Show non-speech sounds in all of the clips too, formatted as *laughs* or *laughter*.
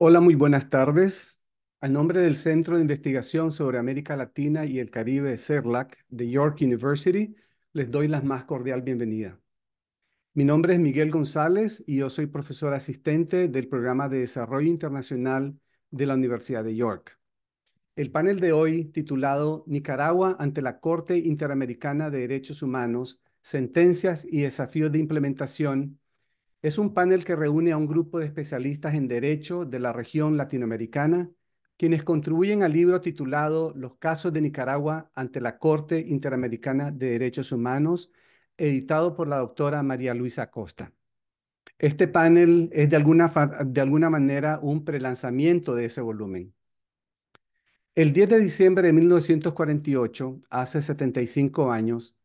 Hola, muy buenas tardes. A nombre del Centro de Investigación sobre América Latina y el Caribe, CERLAC, de York University, les doy la más cordial bienvenida. Mi nombre es Miguel González y yo soy profesor asistente del Programa de Desarrollo Internacional de la Universidad de York. El panel de hoy, titulado Nicaragua ante la Corte Interamericana de Derechos Humanos, Sentencias y Desafíos de Implementación, es un panel que reúne a un grupo de especialistas en derecho de la región latinoamericana, quienes contribuyen al libro titulado Los casos de Nicaragua ante la Corte Interamericana de Derechos Humanos, editado por la doctora María Luisa Costa. Este panel es de alguna, de alguna manera un prelanzamiento de ese volumen. El 10 de diciembre de 1948, hace 75 años,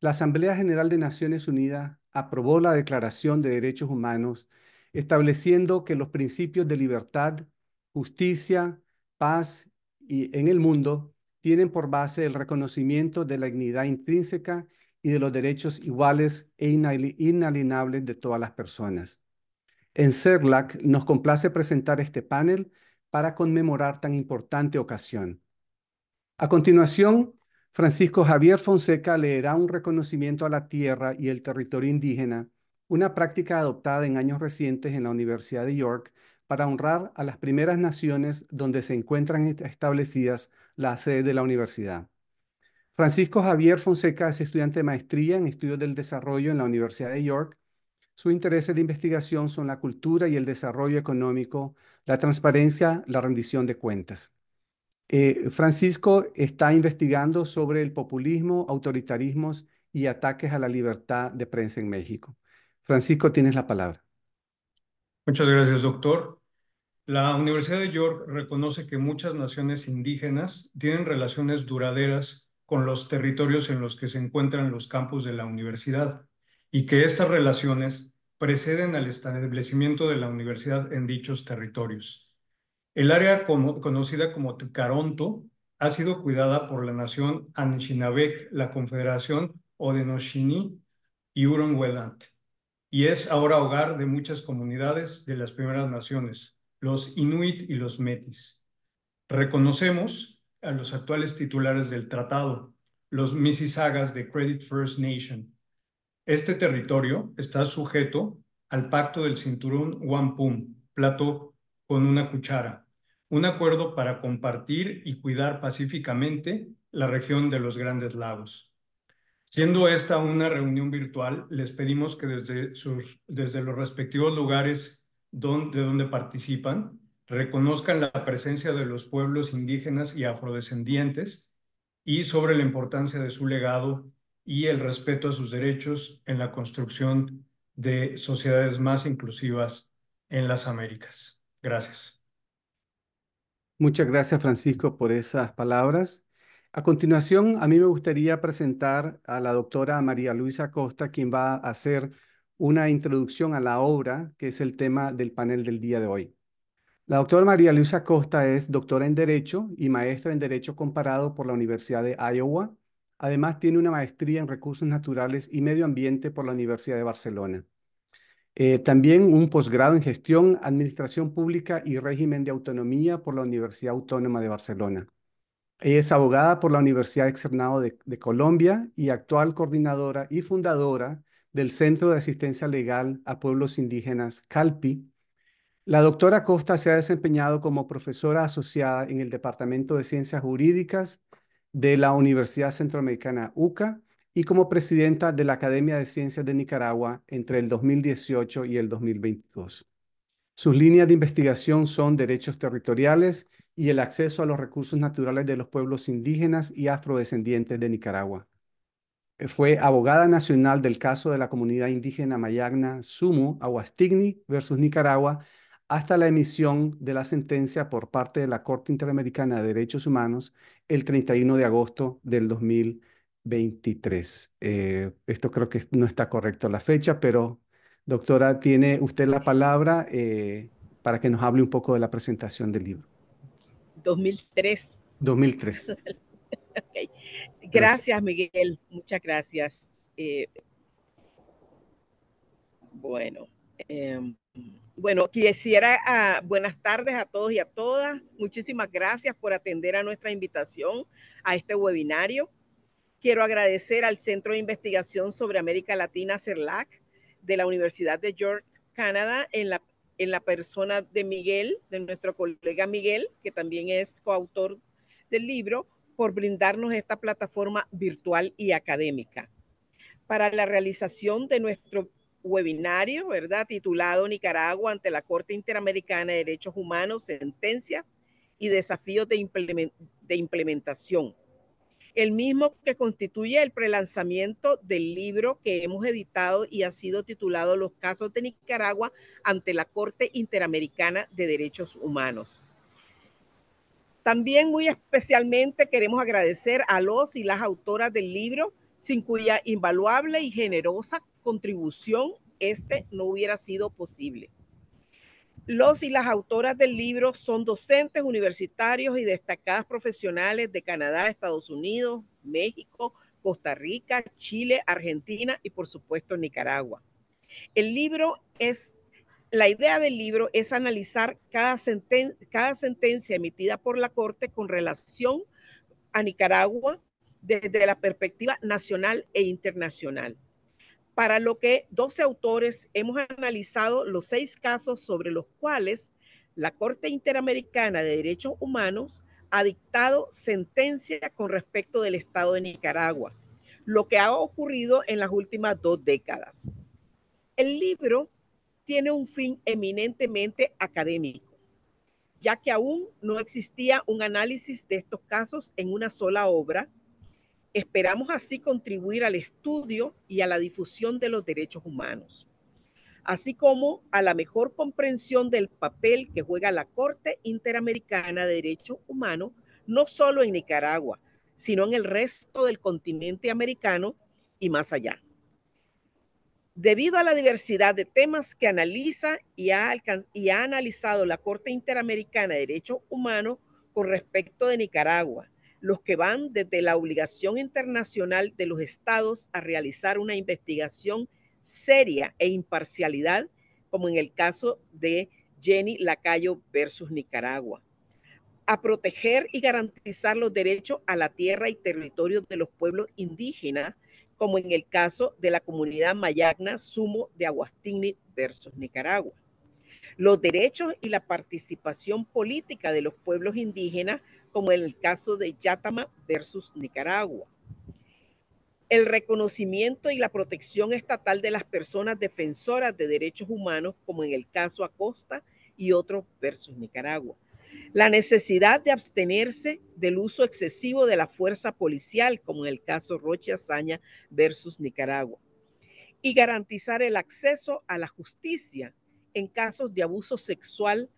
la Asamblea General de Naciones Unidas aprobó la Declaración de Derechos Humanos, estableciendo que los principios de libertad, justicia, paz y en el mundo tienen por base el reconocimiento de la dignidad intrínseca y de los derechos iguales e inalienables de todas las personas. En CERLAC nos complace presentar este panel para conmemorar tan importante ocasión. A continuación, Francisco Javier Fonseca leerá un reconocimiento a la tierra y el territorio indígena, una práctica adoptada en años recientes en la Universidad de York para honrar a las primeras naciones donde se encuentran establecidas la sede de la universidad. Francisco Javier Fonseca es estudiante de maestría en estudios del desarrollo en la Universidad de York. Sus intereses de investigación son la cultura y el desarrollo económico, la transparencia, la rendición de cuentas. Eh, Francisco está investigando sobre el populismo, autoritarismos y ataques a la libertad de prensa en México. Francisco, tienes la palabra. Muchas gracias, doctor. La Universidad de York reconoce que muchas naciones indígenas tienen relaciones duraderas con los territorios en los que se encuentran los campus de la universidad y que estas relaciones preceden al establecimiento de la universidad en dichos territorios. El área conocida como Tucaronto ha sido cuidada por la nación Anishinabek, la Confederación Odenoshini y huron y es ahora hogar de muchas comunidades de las primeras naciones, los Inuit y los Metis. Reconocemos a los actuales titulares del tratado, los Mississaugas de Credit First Nation. Este territorio está sujeto al pacto del cinturón Wampum, plato con una cuchara, un acuerdo para compartir y cuidar pacíficamente la región de los Grandes Lagos. Siendo esta una reunión virtual, les pedimos que desde, los respectivos lugares de donde participan, reconozcan la presencia de los pueblos indígenas y afrodescendientes y sobre la importancia de su legado y el respeto a sus derechos en la construcción de sociedades más inclusivas en las Américas. Gracias. Muchas gracias, Francisco, por esas palabras. A continuación, a mí me gustaría presentar a la doctora María Luisa Costa, quien va a hacer una introducción a la obra, que es el tema del panel del día de hoy. La doctora María Luisa Costa es doctora en Derecho y maestra en Derecho Comparado por la Universidad de Iowa. Además, tiene una maestría en Recursos Naturales y Medio Ambiente por la Universidad de Barcelona. Eh, también un posgrado en gestión, administración pública y régimen de autonomía por la Universidad Autónoma de Barcelona. Ella es abogada por la Universidad Externado de, de Colombia y actual coordinadora y fundadora del Centro de Asistencia Legal a Pueblos Indígenas, CALPI. La doctora Costa se ha desempeñado como profesora asociada en el Departamento de Ciencias Jurídicas de la Universidad Centroamericana UCA y como presidenta de la Academia de Ciencias de Nicaragua entre el 2018 y el 2022. Sus líneas de investigación son derechos territoriales y el acceso a los recursos naturales de los pueblos indígenas y afrodescendientes de Nicaragua. Fue abogada nacional del caso de la comunidad indígena mayagna Sumu Aguastigni versus Nicaragua hasta la emisión de la sentencia por parte de la Corte Interamericana de Derechos Humanos el 31 de agosto del 2000. 23. Eh, esto creo que no está correcto la fecha, pero doctora, tiene usted la palabra eh, para que nos hable un poco de la presentación del libro. 2003. 2003. *laughs* gracias, Miguel. Muchas gracias. Eh, bueno, em, bueno, quisiera ah, buenas tardes a todos y a todas. Muchísimas gracias por atender a nuestra invitación a este webinario. Quiero agradecer al Centro de Investigación sobre América Latina, CERLAC, de la Universidad de York, Canadá, en la, en la persona de Miguel, de nuestro colega Miguel, que también es coautor del libro, por brindarnos esta plataforma virtual y académica. Para la realización de nuestro webinario, ¿verdad? Titulado Nicaragua ante la Corte Interamericana de Derechos Humanos, Sentencias y Desafíos de, de Implementación el mismo que constituye el prelanzamiento del libro que hemos editado y ha sido titulado Los casos de Nicaragua ante la Corte Interamericana de Derechos Humanos. También muy especialmente queremos agradecer a los y las autoras del libro, sin cuya invaluable y generosa contribución este no hubiera sido posible. Los y las autoras del libro son docentes universitarios y destacadas profesionales de Canadá, Estados Unidos, México, Costa Rica, Chile, Argentina y por supuesto Nicaragua. El libro es, la idea del libro es analizar cada, cada sentencia emitida por la Corte con relación a Nicaragua desde la perspectiva nacional e internacional para lo que 12 autores hemos analizado los seis casos sobre los cuales la Corte Interamericana de Derechos Humanos ha dictado sentencia con respecto del Estado de Nicaragua, lo que ha ocurrido en las últimas dos décadas. El libro tiene un fin eminentemente académico, ya que aún no existía un análisis de estos casos en una sola obra Esperamos así contribuir al estudio y a la difusión de los derechos humanos, así como a la mejor comprensión del papel que juega la Corte Interamericana de Derechos Humanos, no solo en Nicaragua, sino en el resto del continente americano y más allá. Debido a la diversidad de temas que analiza y ha, y analizado la Corte Interamericana de Derechos Humanos con respecto de Nicaragua, los que van desde la obligación internacional de los estados a realizar una investigación seria e imparcialidad, como en el caso de Jenny Lacayo versus Nicaragua, a proteger y garantizar los derechos a la tierra y territorio de los pueblos indígenas, como en el caso de la comunidad mayagna Sumo de Aguastini versus Nicaragua. Los derechos y la participación política de los pueblos indígenas como en el caso de Yatama versus Nicaragua. El reconocimiento y la protección estatal de las personas defensoras de derechos humanos, como en el caso Acosta y otros versus Nicaragua. La necesidad de abstenerse del uso excesivo de la fuerza policial, como en el caso Roche Azaña versus Nicaragua. Y garantizar el acceso a la justicia en casos de abuso sexual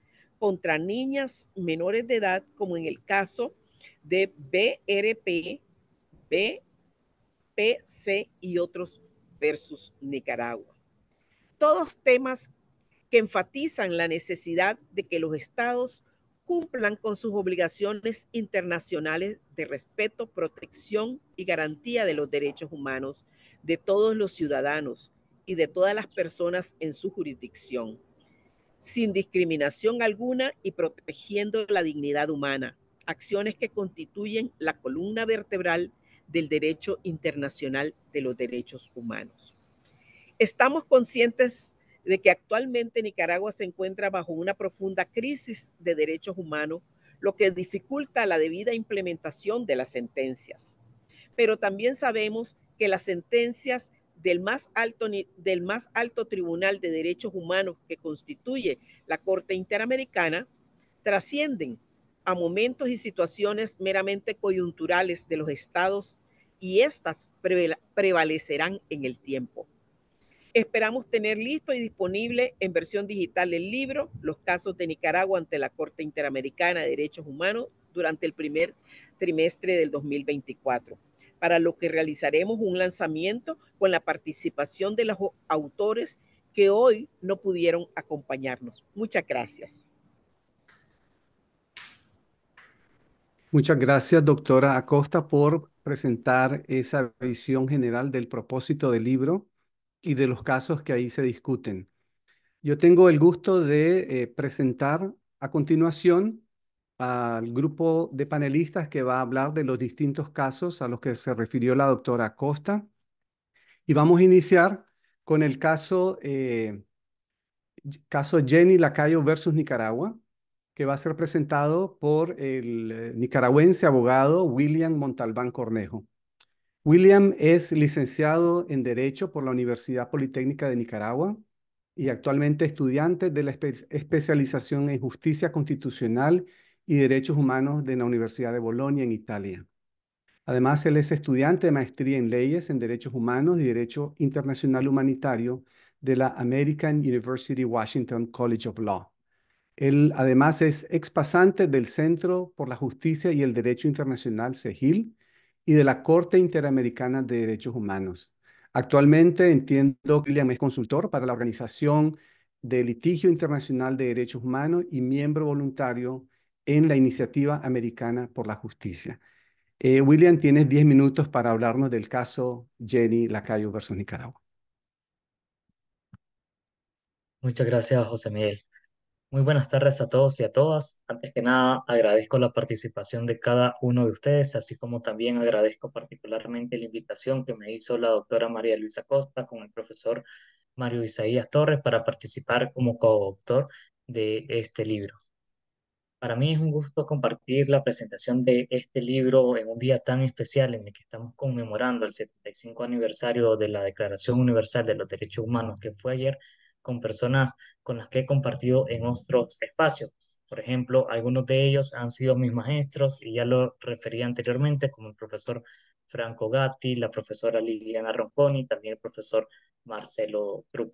contra niñas menores de edad, como en el caso de BRP, BPC y otros versus Nicaragua. Todos temas que enfatizan la necesidad de que los estados cumplan con sus obligaciones internacionales de respeto, protección y garantía de los derechos humanos de todos los ciudadanos y de todas las personas en su jurisdicción sin discriminación alguna y protegiendo la dignidad humana, acciones que constituyen la columna vertebral del derecho internacional de los derechos humanos. Estamos conscientes de que actualmente Nicaragua se encuentra bajo una profunda crisis de derechos humanos, lo que dificulta la debida implementación de las sentencias. Pero también sabemos que las sentencias del más, alto, del más alto Tribunal de Derechos Humanos que constituye la Corte Interamericana trascienden a momentos y situaciones meramente coyunturales de los estados y estas prevalecerán en el tiempo. Esperamos tener listo y disponible en versión digital el libro Los casos de Nicaragua ante la Corte Interamericana de Derechos Humanos durante el primer trimestre del 2024 para lo que realizaremos un lanzamiento con la participación de los autores que hoy no pudieron acompañarnos. Muchas gracias. Muchas gracias, doctora Acosta, por presentar esa visión general del propósito del libro y de los casos que ahí se discuten. Yo tengo el gusto de eh, presentar a continuación al grupo de panelistas que va a hablar de los distintos casos a los que se refirió la doctora Costa. Y vamos a iniciar con el caso, eh, caso Jenny Lacayo versus Nicaragua, que va a ser presentado por el eh, nicaragüense abogado William Montalbán Cornejo. William es licenciado en Derecho por la Universidad Politécnica de Nicaragua y actualmente estudiante de la especialización en Justicia Constitucional y Derechos Humanos de la Universidad de Bolonia, en Italia. Además, él es estudiante de maestría en leyes en derechos humanos y derecho internacional humanitario de la American University Washington College of Law. Él además es expasante del Centro por la Justicia y el Derecho Internacional CEGIL y de la Corte Interamericana de Derechos Humanos. Actualmente entiendo que William es consultor para la Organización de Litigio Internacional de Derechos Humanos y miembro voluntario en la Iniciativa Americana por la Justicia. Eh, William, tienes 10 minutos para hablarnos del caso Jenny Lacayo versus Nicaragua. Muchas gracias, José Miguel. Muy buenas tardes a todos y a todas. Antes que nada, agradezco la participación de cada uno de ustedes, así como también agradezco particularmente la invitación que me hizo la doctora María Luisa Costa con el profesor Mario Isaías Torres para participar como coautor de este libro. Para mí es un gusto compartir la presentación de este libro en un día tan especial en el que estamos conmemorando el 75 aniversario de la Declaración Universal de los Derechos Humanos, que fue ayer, con personas con las que he compartido en otros espacios. Por ejemplo, algunos de ellos han sido mis maestros y ya lo referí anteriormente, como el profesor Franco Gatti, la profesora Liliana Ronconi, también el profesor Marcelo Truc.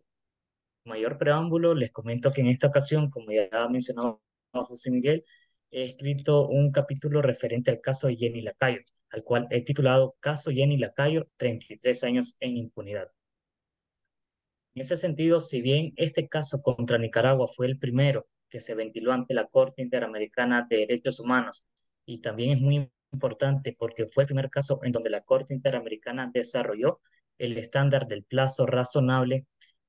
Mayor preámbulo, les comento que en esta ocasión, como ya ha mencionado, José Miguel, he escrito un capítulo referente al caso de Jenny Lacayo, al cual he titulado Caso Jenny Lacayo, 33 años en impunidad. En ese sentido, si bien este caso contra Nicaragua fue el primero que se ventiló ante la Corte Interamericana de Derechos Humanos, y también es muy importante porque fue el primer caso en donde la Corte Interamericana desarrolló el estándar del plazo razonable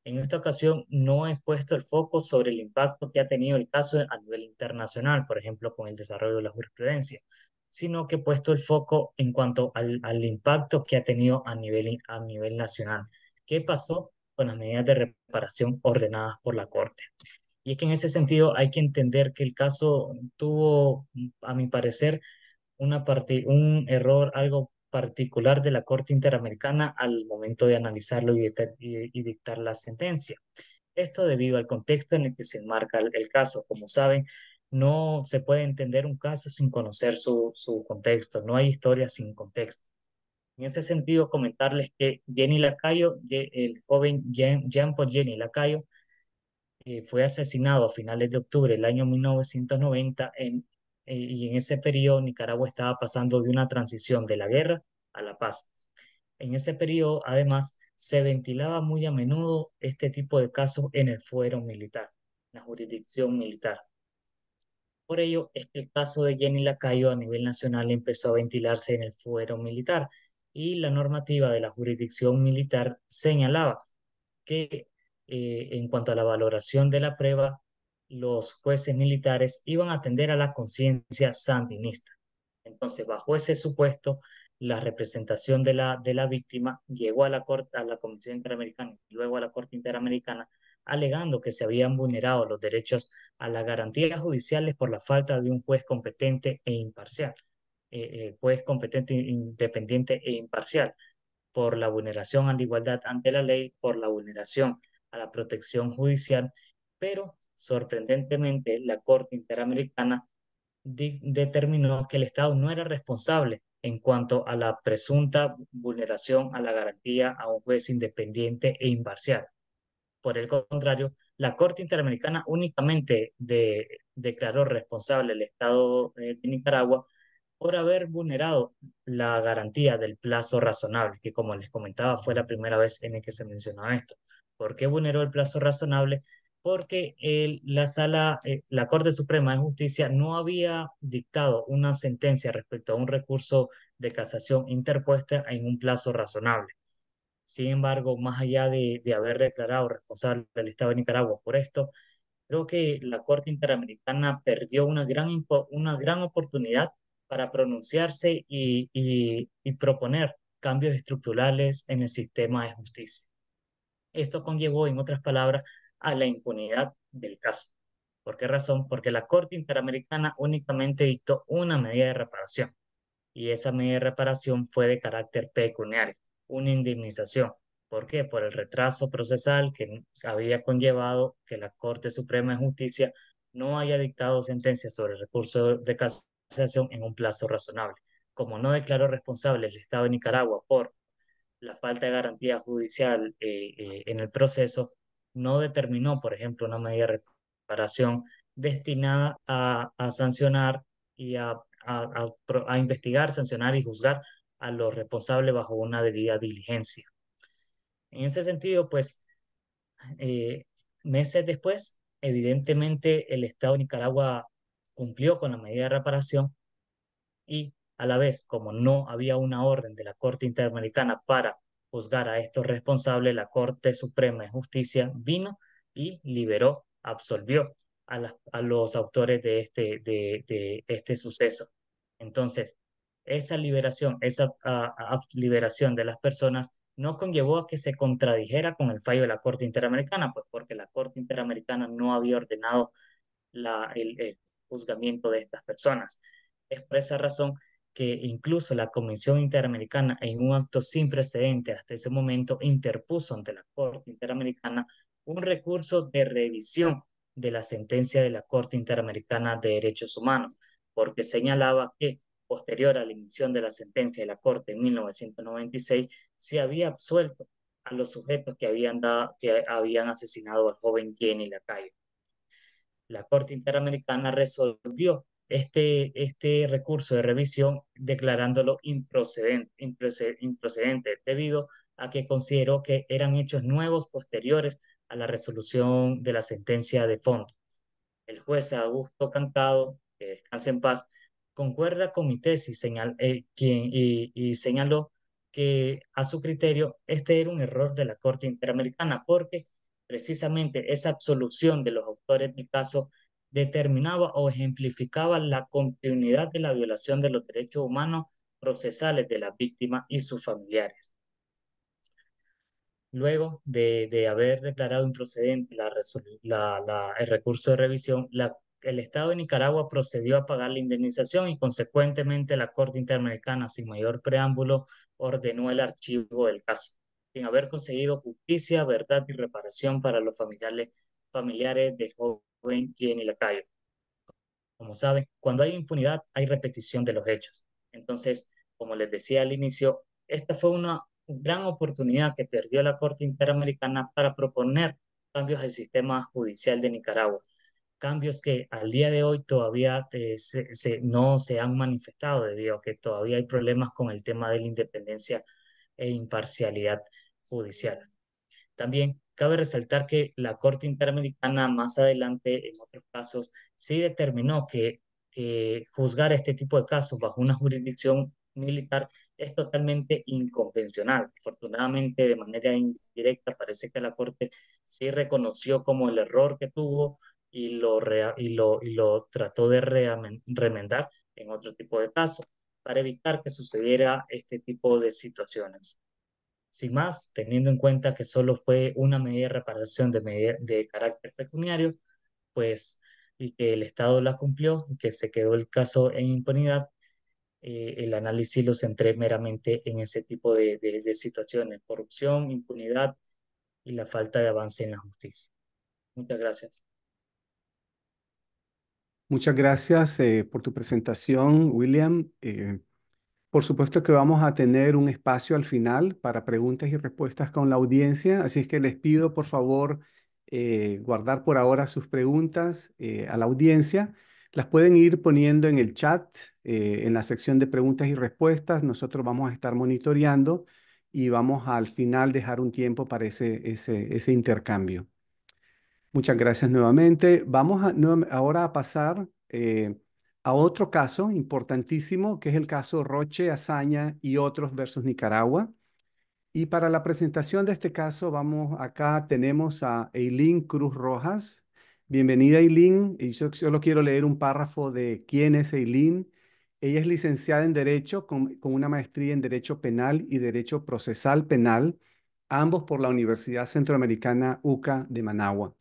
en esta ocasión no he puesto el foco sobre el impacto que ha tenido el caso a nivel internacional, por ejemplo, con el desarrollo de la jurisprudencia, sino que he puesto el foco en cuanto al, impacto que ha tenido a nivel, a nivel nacional. ¿Qué pasó con las medidas de reparación ordenadas por la Corte? Y es que en ese sentido hay que entender que el caso tuvo, a mi parecer, una un error algo particular de la Corte Interamericana al momento de analizarlo y, dictar la sentencia. Esto debido al contexto en el que se enmarca el, caso. Como saben, no se puede entender un caso sin conocer su, su, contexto, no hay historia sin contexto. En ese sentido, comentarles que Jenny Lacayo, el joven Jean Paul Jenny Lacayo, eh, fue asesinado a finales de octubre del año 1990 en y en ese periodo Nicaragua estaba pasando de una transición de la guerra a la paz. En ese periodo, además, se ventilaba muy a menudo este tipo de casos en el fuero militar, la jurisdicción militar. Por ello es que el caso de Jenny Lacayo a nivel nacional empezó a ventilarse en el fuero militar y la normativa de la jurisdicción militar señalaba que eh, en cuanto a la valoración de la prueba, los jueces militares iban a atender a la conciencia sandinista. Entonces, bajo ese supuesto, la representación de la, de la víctima llegó a la, corte, a la Comisión Interamericana y luego a la Corte Interamericana alegando que se habían vulnerado los derechos a las garantías judiciales por la falta de un juez competente e imparcial, eh, eh, juez competente, independiente e imparcial, por la vulneración a la igualdad ante la ley, por la vulneración a la protección judicial, pero Sorprendentemente, la Corte Interamericana determinó que el Estado no era responsable en cuanto a la presunta vulneración a la garantía a un juez independiente e imparcial. Por el contrario, la Corte Interamericana únicamente de, declaró responsable al Estado eh, de Nicaragua por haber vulnerado la garantía del plazo razonable, que como les comentaba fue la primera vez en el que se mencionó esto. ¿Por qué vulneró el plazo razonable? porque la sala, eh, la Corte Suprema de Justicia no había dictado una sentencia respecto a un recurso de casación interpuesta en un plazo razonable. Sin embargo, más allá de, haber declarado responsable del Estado de Nicaragua por esto, creo que la Corte Interamericana perdió una gran, una gran oportunidad para pronunciarse y, y proponer cambios estructurales en el sistema de justicia. Esto conllevó, en otras palabras, a la impunidad del caso. ¿Por qué razón? Porque la Corte Interamericana únicamente dictó una medida de reparación y esa medida de reparación fue de carácter pecuniario, una indemnización. ¿Por qué? Por el retraso procesal que había conllevado que la Corte Suprema de Justicia no haya dictado sentencia sobre el recurso de casación en un plazo razonable. Como no declaró responsable el Estado de Nicaragua por la falta de garantía judicial eh, eh, en el proceso, no determinó, por ejemplo, una medida de reparación destinada a, sancionar y a, investigar, sancionar y juzgar a los responsables bajo una debida diligencia. En ese sentido, pues, eh, meses después, evidentemente el Estado de Nicaragua cumplió con la medida de reparación y a la vez, como no había una orden de la Corte Interamericana para juzgar a estos responsables, la Corte Suprema de Justicia vino y liberó, absolvió a, los autores de este, de, este suceso. Entonces, esa liberación, esa liberación de las personas no conllevó a que se contradijera con el fallo de la Corte Interamericana, pues porque la Corte Interamericana no había ordenado la, el, el juzgamiento de estas personas. Es por esa razón que incluso la Comisión Interamericana, en un acto sin precedente hasta ese momento, interpuso ante la Corte Interamericana un recurso de revisión de la sentencia de la Corte Interamericana de Derechos Humanos, porque señalaba que posterior a la emisión de la sentencia de la Corte en 1996, se había absuelto a los sujetos que habían, que habían asesinado al joven Jenny Lacayo. La Corte Interamericana resolvió este, este recurso de revisión declarándolo improcedente, improcedente debido a que consideró que eran hechos nuevos posteriores a la resolución de la sentencia de fondo. El juez Augusto Cantado, que descanse en paz, concuerda con mi tesis eh, y señaló que a su criterio este era un error de la Corte Interamericana porque precisamente esa absolución de los autores del caso determinaba o ejemplificaba la continuidad de la violación de los derechos humanos procesales de las víctimas y sus familiares. Luego de, haber declarado improcedente el recurso de revisión, el Estado de Nicaragua procedió a pagar la indemnización y consecuentemente la Corte Interamericana, sin mayor preámbulo, ordenó el archivo del caso, sin haber conseguido justicia, verdad y reparación para los familiares, familiares del joven joven Jenny Lacayo. Como saben, cuando hay impunidad hay repetición de los hechos. Entonces, como les decía al inicio, esta fue una gran oportunidad que perdió la Corte Interamericana para proponer cambios al sistema judicial de Nicaragua, cambios que al día de hoy todavía eh, se, no se han manifestado debido a que todavía hay problemas con el tema de la independencia e imparcialidad judicial. También Cabe resaltar que la Corte Interamericana más adelante, en otros casos, sí determinó que, juzgar este tipo de casos bajo una jurisdicción militar es totalmente inconvencional. Afortunadamente, de manera indirecta, parece que la Corte sí reconoció como el error que tuvo y lo trató de remendar en otro tipo de casos para evitar que sucediera este tipo de situaciones sin más, teniendo en cuenta que solo fue una medida de reparación de, carácter pecuniario, pues y que el Estado la cumplió y que se quedó el caso en impunidad, eh, el análisis lo centré meramente en ese tipo de, situaciones, corrupción, impunidad y la falta de avance en la justicia. Muchas gracias. Muchas gracias eh, por tu presentación, William. Eh, por supuesto que vamos a tener un espacio al final para preguntas y respuestas con la audiencia, así es que les pido por favor eh, guardar por ahora sus preguntas eh, a la audiencia. Las pueden ir poniendo en el chat, eh, en la sección de preguntas y respuestas. Nosotros vamos a estar monitoreando y vamos al final dejar un tiempo para ese, ese, intercambio. Muchas gracias nuevamente. Vamos a, ahora a pasar a otro caso importantísimo, que es el caso Roche, Azaña y otros versus Nicaragua. Y para la presentación de este caso, vamos acá, tenemos a Eileen Cruz Rojas. Bienvenida, Eileen. Y yo solo quiero leer un párrafo de quién es Eileen. Ella es licenciada en Derecho con, con una maestría en Derecho Penal y Derecho Procesal Penal, ambos por la Universidad Centroamericana UCA de Managua.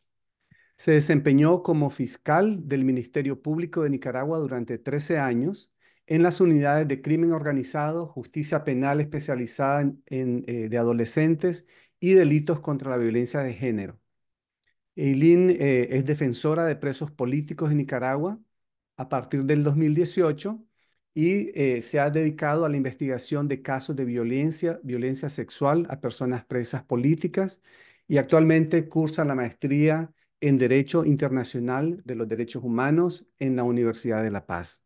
Se desempeñó como fiscal del Ministerio Público de Nicaragua durante 13 años en las unidades de crimen organizado, justicia penal especializada en, eh, de adolescentes y delitos contra la violencia de género. Eileen eh, es defensora de presos políticos en Nicaragua a partir del 2018 y eh, se ha dedicado a la investigación de casos de violencia, violencia sexual a personas presas políticas y actualmente cursa la maestría en Derecho Internacional de los Derechos Humanos en la Universidad de La Paz.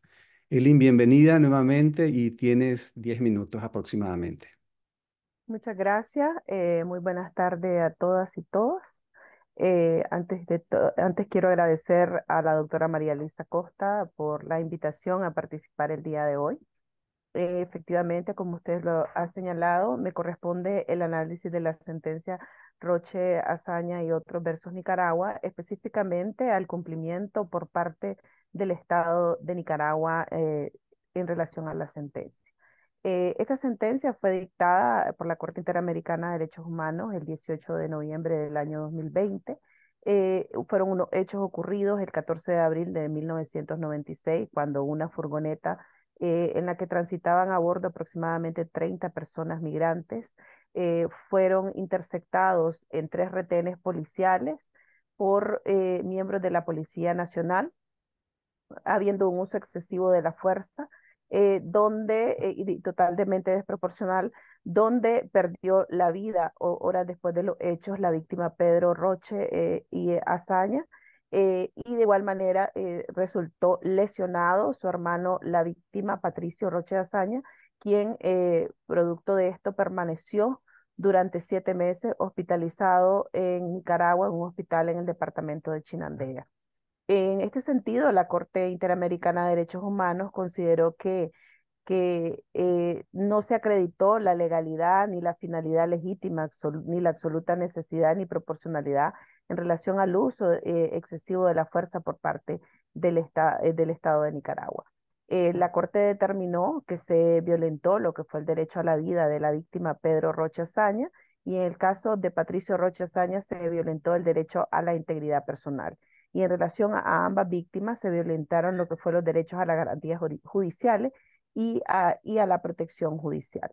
Elin, bienvenida nuevamente y tienes 10 minutos aproximadamente. Muchas gracias. Eh, muy buenas tardes a todas y todos. Eh, antes, de antes quiero agradecer a la doctora María Luisa Costa por la invitación a participar el día de hoy. Eh, efectivamente, como ustedes lo ha señalado, me corresponde el análisis de la sentencia Roche Azaña y otros versus Nicaragua, específicamente al cumplimiento por parte del Estado de Nicaragua eh, en relación a la sentencia. Eh, esta sentencia fue dictada por la Corte Interamericana de Derechos Humanos el 18 de noviembre del año 2020. Eh, fueron unos hechos ocurridos el 14 de abril de 1996, cuando una furgoneta eh, en la que transitaban a bordo aproximadamente 30 personas migrantes, eh, fueron interceptados en tres retenes policiales por eh, miembros de la Policía Nacional, habiendo un uso excesivo de la fuerza, donde, y totalmente desproporcional, donde perdió la vida horas después de los hechos la víctima Pedro Roche y Azaña eh, y de igual manera eh, resultó lesionado su hermano, la víctima, Patricio Roche Azaña, quien, eh, producto de esto, permaneció durante siete meses hospitalizado en Nicaragua, en un hospital en el departamento de Chinandega. En este sentido, la Corte Interamericana de Derechos Humanos consideró que que eh, no se acreditó la legalidad ni la finalidad legítima, ni la absoluta necesidad ni proporcionalidad en relación al uso eh, excesivo de la fuerza por parte del, eh, Estado de Nicaragua. la Corte determinó que se violentó lo que fue el derecho a la vida de la víctima Pedro Rocha Saña y en el caso de Patricio Rocha Saña se violentó el derecho a la integridad personal. Y en relación a ambas víctimas se violentaron lo que fue los derechos a las garantías judiciales y a, la protección judicial.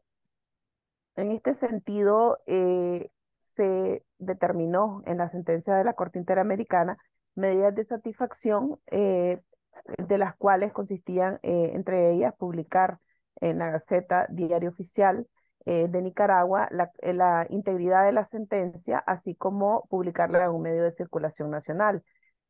En este sentido, eh, se determinó en la sentencia de la Corte Interamericana medidas de satisfacción, eh, de las cuales consistían, eh, entre ellas, publicar en la Gaceta Diario Oficial de Nicaragua la, la, integridad de la sentencia, así como publicarla en un medio de circulación nacional.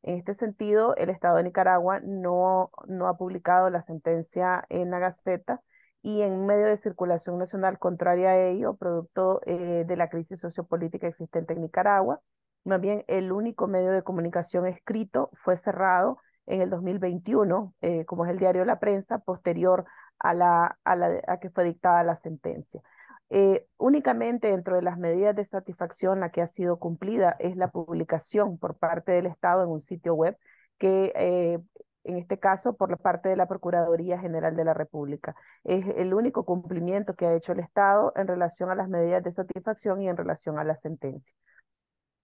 En este sentido, el Estado de Nicaragua no, ha publicado la sentencia en la Gaceta y en medio de circulación nacional contraria a ello, producto eh, de la crisis sociopolítica existente en Nicaragua. Más bien, el único medio de comunicación escrito fue cerrado en el 2021, eh, como es el diario La Prensa, posterior a, la, a que fue dictada la sentencia. Eh, únicamente dentro de las medidas de satisfacción la que ha sido cumplida es la publicación por parte del Estado en un sitio web que eh, en este caso por la parte de la Procuraduría General de la República. Es el único cumplimiento que ha hecho el Estado en relación a las medidas de satisfacción y en relación a la sentencia.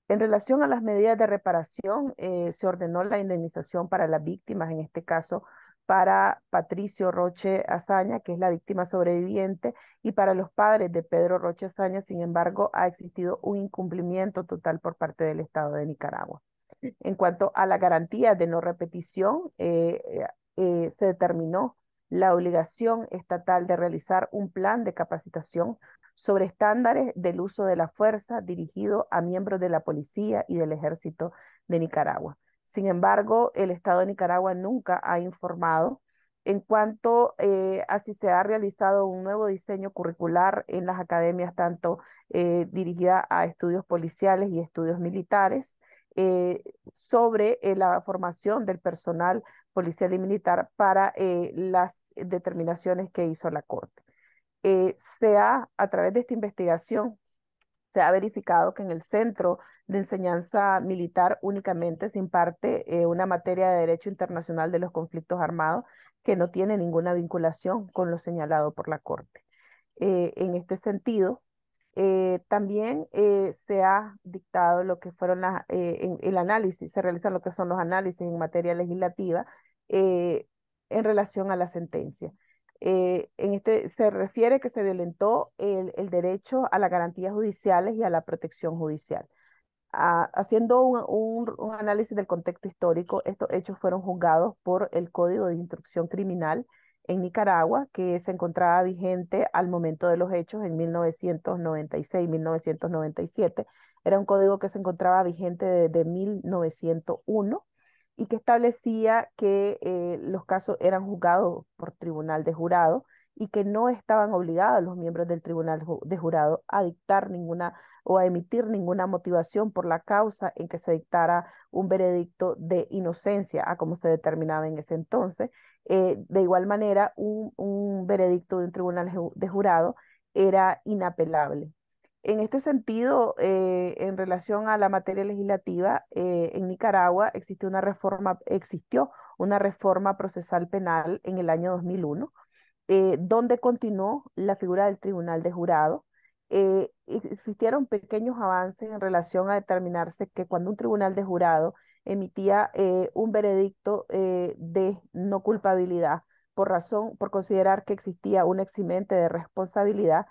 En relación a las medidas de reparación, eh, se ordenó la indemnización para las víctimas, en este caso para Patricio Roche Azaña, que es la víctima sobreviviente, y para los padres de Pedro Roche Azaña, sin embargo, ha existido un incumplimiento total por parte del Estado de Nicaragua. En cuanto a la garantía de no repetición, eh, eh, eh, se determinó la obligación estatal de realizar un plan de capacitación sobre estándares del uso de la fuerza dirigido a miembros de la policía y del ejército de Nicaragua. Sin embargo, el Estado de Nicaragua nunca ha informado en cuanto eh, a si se ha realizado un nuevo diseño curricular en las academias, tanto eh, dirigida a estudios policiales y estudios militares, eh, sobre la formación del personal policial y militar para las determinaciones que hizo la Corte. se ha, a través de esta investigación, se ha verificado que en el Centro de Enseñanza Militar únicamente se imparte eh, una materia de Derecho Internacional de los Conflictos Armados que no tiene ninguna vinculación con lo señalado por la Corte. Eh, en este sentido, eh, también se ha dictado lo que fueron las, en, el análisis, se realizan lo que son los análisis en materia legislativa en relación a la sentencia. Eh, en este se refiere que se violentó el, derecho a las garantías judiciales y a la protección judicial. Ah, haciendo un, un, análisis del contexto histórico, estos hechos fueron juzgados por el Código de Instrucción Criminal en Nicaragua, que se encontraba vigente al momento de los hechos en 1996-1997. Era un código que se encontraba vigente desde 1901 y que establecía que eh, los casos eran juzgados por tribunal de jurado y que no estaban obligados los miembros del tribunal de jurado a dictar ninguna o a emitir ninguna motivación por la causa en que se dictara un veredicto de inocencia, a como se determinaba en ese entonces. Eh, de igual manera, un, un veredicto de un tribunal de jurado era inapelable. En este sentido, eh, en relación a la materia legislativa, eh, en Nicaragua existió una reforma, procesal penal en el año 2001, eh, donde continuó la figura del tribunal de jurado. existieron pequeños avances en relación a determinarse que cuando un tribunal de jurado emitía un veredicto de no culpabilidad por razón, por considerar que existía un eximente de responsabilidad,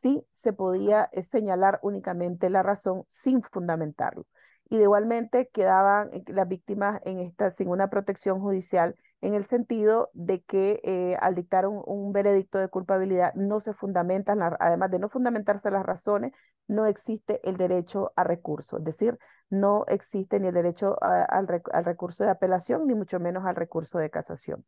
sí se podía eh, señalar únicamente la razón sin fundamentarlo. Y igualmente quedaban eh, las víctimas en esta, sin una protección judicial en el sentido de que eh, al dictar un, veredicto de culpabilidad no se fundamentan, además de no fundamentarse las razones, no existe el derecho a recurso, es decir, no existe ni el derecho al, al, recurso de apelación, ni mucho menos al recurso de casación.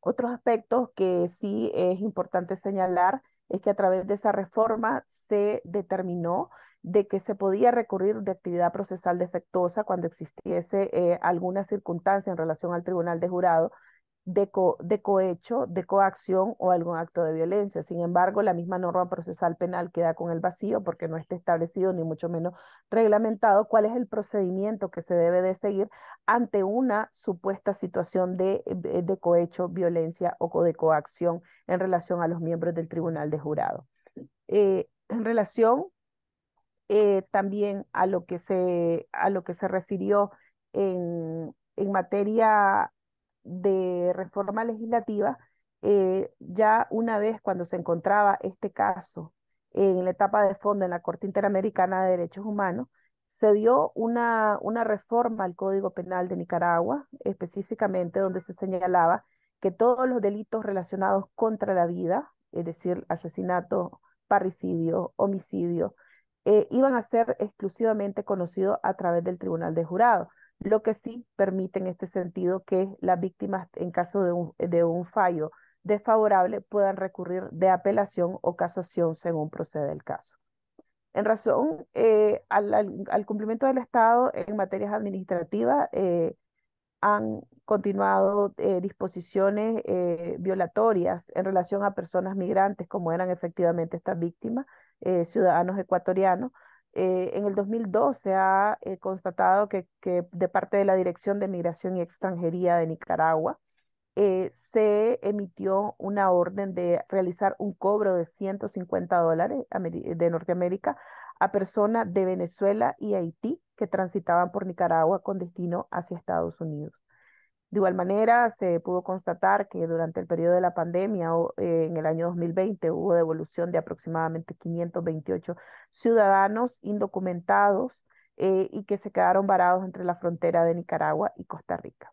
Otros aspectos que sí es importante señalar es que a través de esa reforma se determinó de que se podía recurrir de actividad procesal defectuosa cuando existiese eh, alguna circunstancia en relación al tribunal de jurado de, cohecho, de coacción o algún acto de violencia. Sin embargo, la misma norma procesal penal queda con el vacío porque no está establecido ni mucho menos reglamentado cuál es el procedimiento que se debe de seguir ante una supuesta situación de, eh, cohecho, violencia o de coacción en relación a los miembros del tribunal de jurado. Eh, en relación eh, también a lo que se, a lo que se refirió en, en materia de reforma legislativa, eh, ya una vez cuando se encontraba este caso en la etapa de fondo en la Corte Interamericana de Derechos Humanos, se dio una, reforma al Código Penal de Nicaragua, específicamente donde se señalaba que todos los delitos relacionados contra la vida, es decir, asesinato, parricidio, homicidio, eh, iban a ser exclusivamente conocidos a través del Tribunal de Jurado lo que sí permite en este sentido que las víctimas, en caso de un, fallo desfavorable, puedan recurrir de apelación o casación según procede el caso. En razón eh, al, cumplimiento del Estado en materias administrativas, eh, han continuado eh, disposiciones violatorias en relación a personas migrantes, como eran efectivamente estas víctimas, ciudadanos ecuatorianos, eh, en el 2002 se ha eh, constatado que, de parte de la Dirección de Migración y Extranjería de Nicaragua eh, se emitió una orden de realizar un cobro de 150 dólares de Norteamérica a personas de Venezuela y Haití que transitaban por Nicaragua con destino hacia Estados Unidos. De igual manera, se pudo constatar que durante el periodo de la pandemia, o eh, en el año 2020, hubo devolución de aproximadamente 528 ciudadanos indocumentados eh, y que se quedaron varados entre la frontera de Nicaragua y Costa Rica.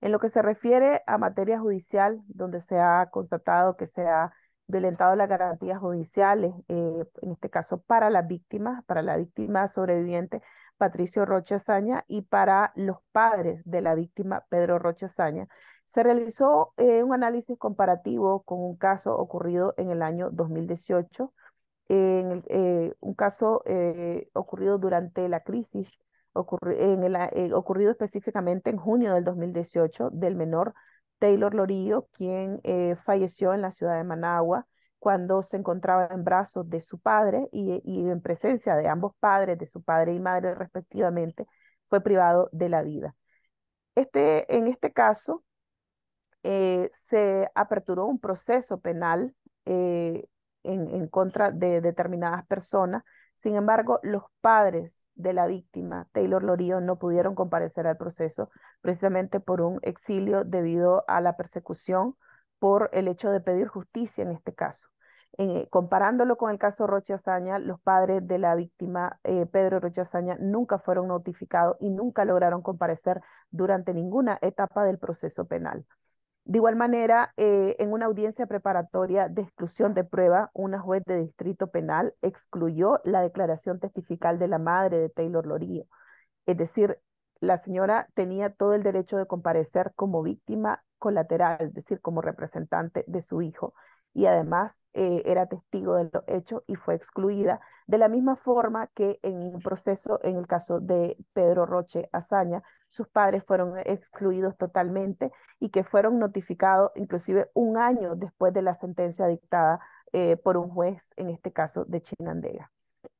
En lo que se refiere a materia judicial, donde se ha constatado que se ha violentado las garantías judiciales, eh, en este caso para las víctimas, para la víctima sobreviviente, Patricio Rocha Saña y para los padres de la víctima Pedro Rocha Saña. Se realizó eh, un análisis comparativo con un caso ocurrido en el año 2018, eh, un caso eh, ocurrido durante la crisis, ocurrido específicamente en junio del 2018 del menor Taylor Lorillo, quien falleció en la ciudad de Managua cuando se encontraba en brazos de su padre y, en presencia de ambos padres, de su padre y madre respectivamente, fue privado de la vida. Este, en este caso, eh, se aperturó un proceso penal eh, en, contra de determinadas personas. Sin embargo, los padres de la víctima, Taylor Lorío, no pudieron comparecer al proceso precisamente por un exilio debido a la persecución por el hecho de pedir justicia en este caso. Eh, comparándolo con el caso Rocha Azaña, los padres de la víctima, eh, Pedro Rocha Azaña, nunca fueron notificados y nunca lograron comparecer durante ninguna etapa del proceso penal. De igual manera, eh, en una audiencia preparatoria de exclusión de prueba, una juez de distrito penal excluyó la declaración testifical de la madre de Taylor Lorillo, Es decir, la señora tenía todo el derecho de comparecer como víctima colateral, es decir, como representante de su hijo. Y además eh, era testigo de los hechos y fue excluida, de la misma forma que en un proceso, en el caso de Pedro Roche Azaña, sus padres fueron excluidos totalmente y que fueron notificados inclusive un año después de la sentencia dictada eh, por un juez, en este caso de Chinandega.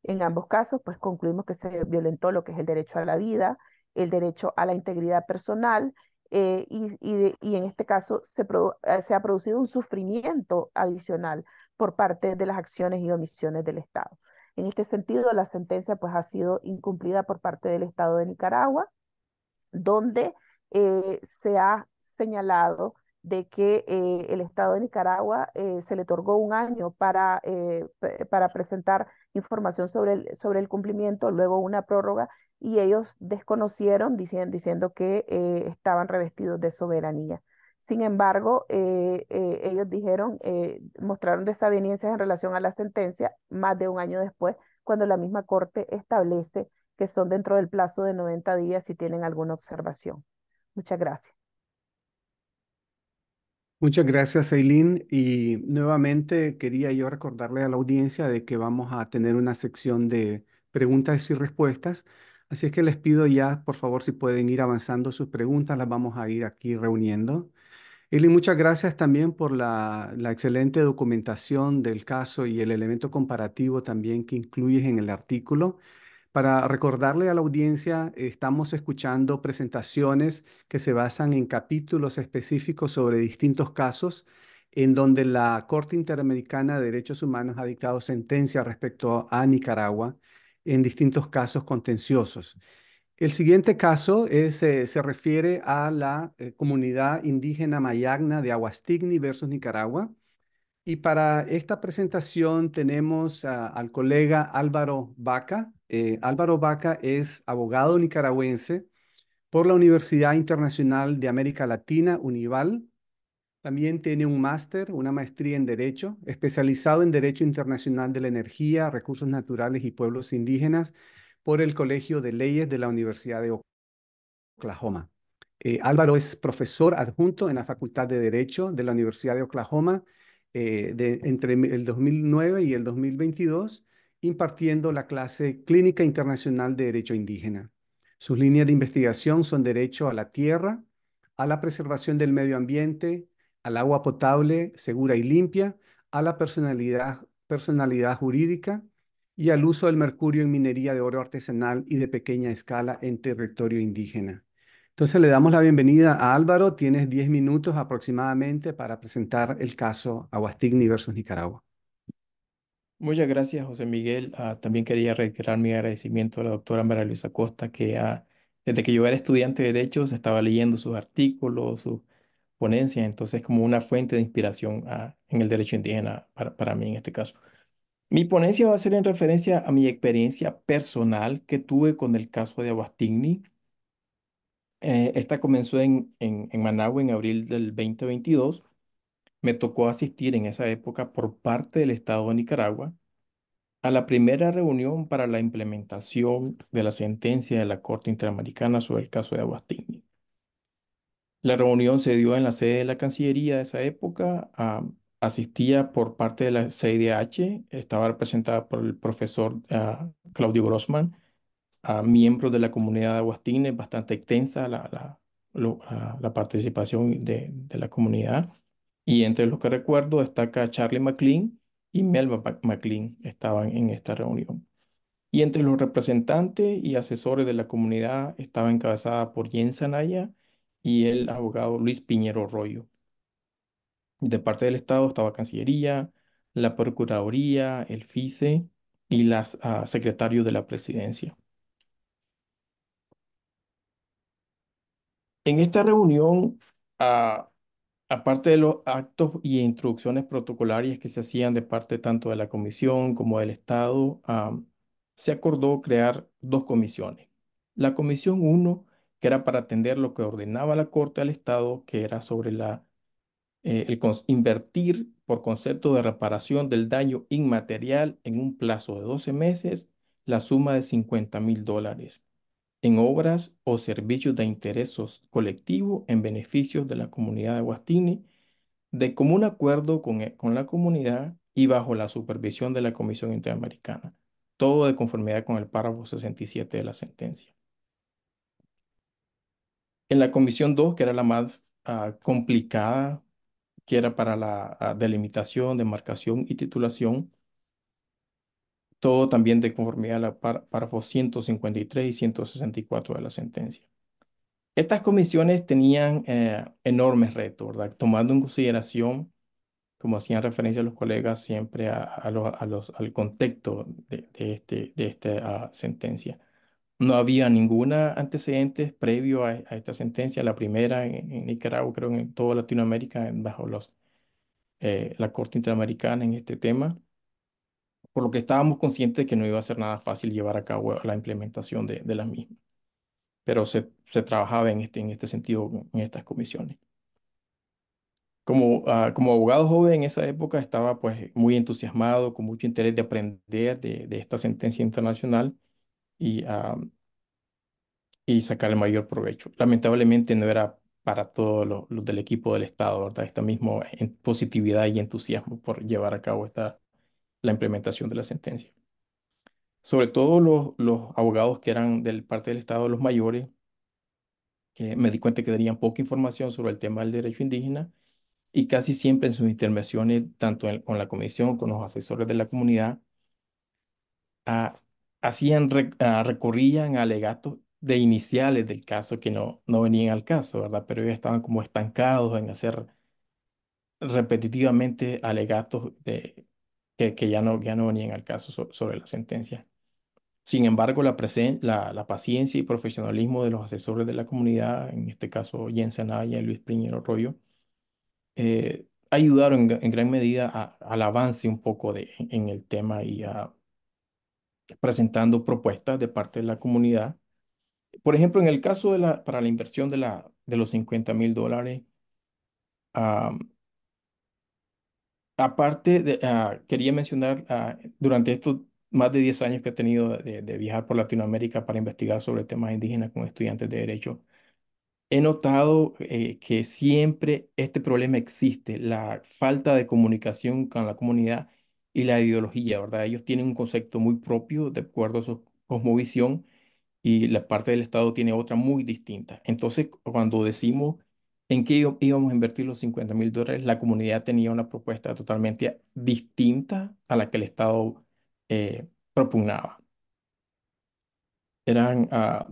En ambos casos, pues concluimos que se violentó lo que es el derecho a la vida, el derecho a la integridad personal eh, y, en este caso eh, se, ha producido un sufrimiento adicional por parte de las acciones y omisiones del Estado. En este sentido, la sentencia pues, ha sido incumplida por parte del Estado de Nicaragua, donde eh, se ha señalado de que el Estado de Nicaragua se le otorgó un año para, para presentar información sobre el, sobre el cumplimiento, luego una prórroga y ellos desconocieron diciendo, diciendo que eh, estaban revestidos de soberanía. Sin embargo, eh, eh, ellos dijeron, mostraron desavenencias en relación a la sentencia más de un año después, cuando la misma Corte establece que son dentro del plazo de 90 días si tienen alguna observación. Muchas gracias. Muchas gracias, Eileen. Y nuevamente quería yo recordarle a la audiencia de que vamos a tener una sección de preguntas y respuestas Así es que les pido ya, por favor, si pueden ir avanzando sus preguntas, las vamos a ir aquí reuniendo. Eli, muchas gracias también por la, excelente documentación del caso y el elemento comparativo también que incluyes en el artículo. Para recordarle a la audiencia, estamos escuchando presentaciones que se basan en capítulos específicos sobre distintos casos en donde la Corte Interamericana de Derechos Humanos ha dictado sentencia respecto a Nicaragua en distintos casos contenciosos. El siguiente caso es, eh, se refiere a la eh, comunidad indígena mayagna de Aguastigni versus Nicaragua. Y para esta presentación tenemos ah, al colega Álvaro Vaca. Eh, Álvaro Vaca es abogado nicaragüense por la Universidad Internacional de América Latina, UNIVAL, también tiene un máster, una maestría en Derecho, especializado en Derecho Internacional de la Energía, Recursos Naturales y Pueblos Indígenas por el Colegio de Leyes de la Universidad de Oklahoma. Eh, Álvaro es profesor adjunto en la Facultad de Derecho de la Universidad de Oklahoma eh, entre el 2009 y el 2022, impartiendo la clase Clínica Internacional de Derecho Indígena. Sus líneas de investigación son derecho a la tierra, a la preservación del medio ambiente, al agua potable segura y limpia, a la personalidad, personalidad jurídica y al uso del mercurio en minería de oro artesanal y de pequeña escala en territorio indígena. Entonces le damos la bienvenida a Álvaro. Tienes 10 minutos aproximadamente para presentar el caso Aguastigni versus Nicaragua. Muchas gracias, José Miguel. Ah, también quería reiterar mi agradecimiento a la doctora María Luisa Costa, que ah, desde que yo era estudiante de Derecho estaba leyendo sus artículos, sus ponencia entonces como una fuente de inspiración en el derecho indígena para, para mí en este caso. Mi ponencia va a ser en referencia a mi experiencia personal que tuve con el caso de Aguastigny. Eh, esta comenzó en, en, Managua en abril del 2022. Me tocó asistir en esa época por parte del Estado de Nicaragua a la primera reunión para la implementación de la sentencia de la Corte Interamericana sobre el caso de Aguastigny. La reunión se dio en la sede de la Cancillería de esa época. Ah, asistía por parte de la CIDH, estaba representada por el profesor ah, Claudio Grossman, a ah, miembros de la comunidad de Aguastines, bastante extensa la, participación de, de, la comunidad. Y entre los que recuerdo destaca Charlie McLean y Melba McLean estaban en esta reunión. Y entre los representantes y asesores de la comunidad estaba encabezada por Jen Anaya, y el abogado Luis Piñero Royo. De parte del Estado estaba Cancillería, la Procuraduría, el FICE y las ah, secretarios de la Presidencia. En esta reunión, ah, aparte de los actos y instrucciones protocolarias que se hacían de parte tanto de la Comisión como del Estado, ah, se acordó crear dos comisiones. La Comisión 1 que era para atender lo que ordenaba la Corte al Estado, que era sobre la, eh, el invertir por concepto de reparación del daño inmaterial en un plazo de 12 meses la suma de 50 mil dólares en obras o servicios de intereses colectivos en beneficios de la comunidad de Guastini, de común acuerdo con, e-, con la comunidad y bajo la supervisión de la Comisión Interamericana, todo de conformidad con el párrafo 67 de la sentencia. En la comisión 2, que era la más ah, complicada, que era para la ah, delimitación, demarcación y titulación, todo también de conformidad a la párrafos 153 y 164 de la sentencia. Estas comisiones tenían eh, enormes retos, ¿verdad? Tomando en consideración, como hacían referencia los colegas siempre a, los, al contexto de, este, de esta ah, sentencia. No había ninguna antecedentes previo a, esta sentencia, la primera en, Nicaragua, creo en toda Latinoamérica, bajo los, eh, la Corte Interamericana en este tema, por lo que estábamos conscientes de que no iba a ser nada fácil llevar a cabo la implementación de, de la misma. Pero se, se trabajaba en este, en este sentido en estas comisiones. Como, ah, como, abogado joven en esa época estaba pues muy entusiasmado, con mucho interés de aprender de, de esta sentencia internacional Ah, y, sacar el mayor provecho. Lamentablemente no era para todos los, del equipo del Estado, ¿verdad? Esta misma positividad y entusiasmo por llevar a cabo esta, la implementación de la sentencia. Sobre todo los, los abogados que eran del parte del Estado, los mayores, que me di cuenta que darían poca información sobre el tema del derecho indígena y casi siempre en sus intervenciones, tanto con la comisión, con los asesores de la comunidad, a, ah, hacían, ah, recurrían a alegatos de iniciales del caso que no, no venían al caso, ¿verdad? Pero ellos estaban como estancados en hacer repetitivamente alegatos de, que, que ya no, ya no venían al caso sobre la sentencia. Sin embargo, la, la, paciencia y profesionalismo de los asesores de la comunidad, en este caso Jens Anaya y Luis Piñero Arroyo, eh, ayudaron en, gran medida al avance un poco de, en el tema y a presentando propuestas de parte de la comunidad. Por ejemplo, en el caso de la, para la inversión de, la, de los 50 mil dólares, ah, aparte, de, ah, quería mencionar ah, durante estos más de 10 años que he tenido de, viajar por Latinoamérica para investigar sobre temas indígenas con estudiantes de derecho, he notado eh, que siempre este problema existe, la falta de comunicación con la comunidad y la ideología, ¿verdad? Ellos tienen un concepto muy propio de acuerdo a su cosmovisión y la parte del Estado tiene otra muy distinta. Entonces, cuando decimos en qué íbamos a invertir los 50 mil dólares, la comunidad tenía una propuesta totalmente distinta a la que el Estado eh, propugnaba. Eran, ah,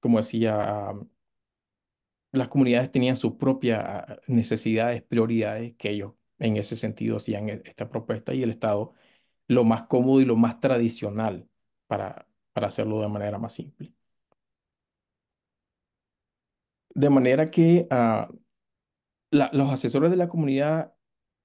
como decía, ah, las comunidades tenían sus propias necesidades, prioridades que ellos en ese sentido hacían e-, esta propuesta y el Estado lo más cómodo y lo más tradicional para, para hacerlo de manera más simple. De manera que ah, los asesores de la comunidad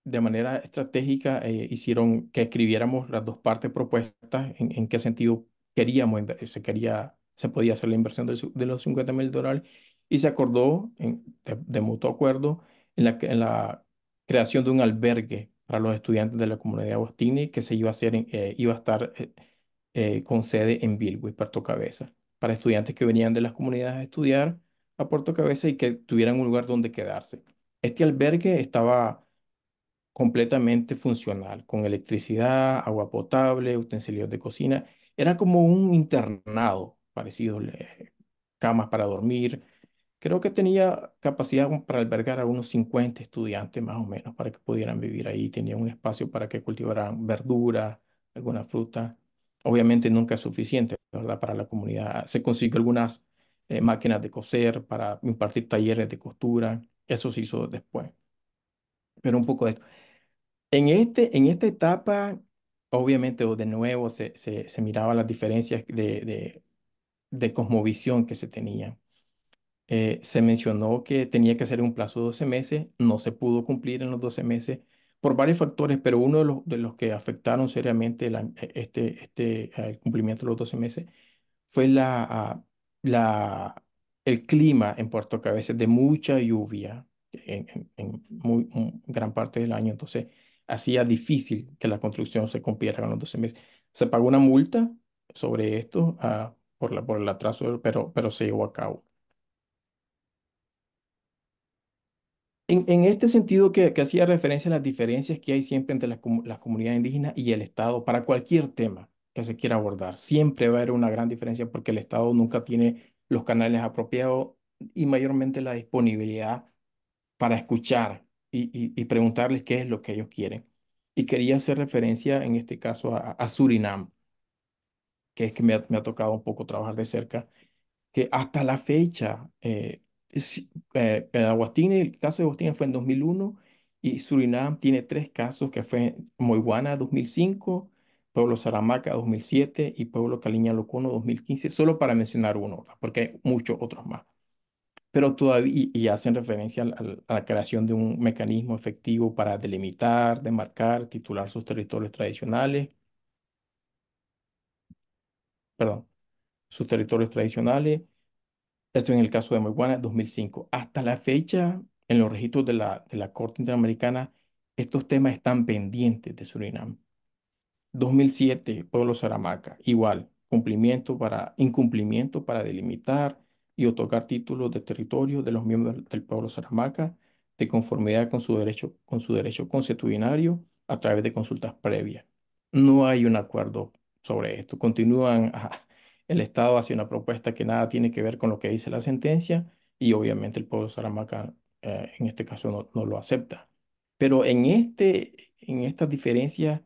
de manera estratégica eh, hicieron que escribiéramos las dos partes propuestas en, qué sentido queríamos, eh, se, quería, se podía hacer la inversión de, los 50 mil dólares y se acordó de, mutuo acuerdo en la, en la creación de un albergue para los estudiantes de la comunidad Agostini que se iba a, eh, estar eh, eh, con sede en Bilbo y Puerto Cabeza, para estudiantes que venían de las comunidades a estudiar a Puerto Cabeza y que tuvieran un lugar donde quedarse. Este albergue estaba completamente funcional, con electricidad, agua potable, utensilios de cocina. Era como un internado, parecido, a camas para dormir, Creo que tenía capacidad para albergar a unos 50 estudiantes más o menos para que pudieran vivir ahí. Tenía un espacio para que cultivaran verduras, alguna fruta. Obviamente nunca es suficiente, ¿verdad? Para la comunidad. Se consiguió algunas eh, máquinas de coser para impartir talleres de costura. Eso se hizo después. Pero un poco de esto. En, este, en esta etapa, obviamente, o de nuevo, se, se, miraba las diferencias de, de, de cosmovisión que se tenían eh, se mencionó que tenía que ser un plazo de 12 meses, no se pudo cumplir en los 12 meses por varios factores, pero uno de los, que afectaron seriamente e, este, el este, cumplimiento de los 12 meses fue ah, el clima en Puerto Cabezas de mucha lluvia en, gran parte del año, entonces hacía difícil que la construcción se cumpliera en los 12 meses. Se pagó una multa sobre esto ah, por, el atraso, pero se llevó a cabo. En, este sentido que, hacía referencia a las diferencias que hay siempre entre las, comunidades indígenas y el Estado para cualquier tema que se quiera abordar, siempre va a haber una gran diferencia porque el Estado nunca tiene los canales apropiados y mayormente la disponibilidad para escuchar y, preguntarles qué es lo que ellos quieren. Y quería hacer referencia en este caso a, Surinam, que es que me ha, tocado un poco trabajar de cerca, que hasta la fecha eh, Sí, eh, eh, el caso de Agustín fue en 2001 y Surinam tiene tres casos que fue Moiguana 2005, Pueblo Saramaca 2007 y Pueblo Caliña Locono 2015, solo para mencionar uno, porque hay muchos otros más. Pero todavía, y, hacen referencia a la creación de un mecanismo efectivo para delimitar, demarcar, titular sus territorios tradicionales, perdón, sus territorios tradicionales esto en el caso de Moiguana, 2005. Hasta la fecha, en los registros de la, de la Corte Interamericana, estos temas están pendientes de Surinam. 2007, Pueblo Saramaca, igual, cumplimiento para, incumplimiento para delimitar y otorgar títulos de territorio de los miembros del pueblo Saramaca de conformidad con su derecho, con su derecho constitucionario a través de consultas previas. No hay un acuerdo sobre esto. Continúan a, el Estado hace una propuesta que nada tiene que ver con lo que dice la sentencia y obviamente el pueblo de Saramaca eh, en este caso no, lo acepta. Pero en, este, en estas diferencias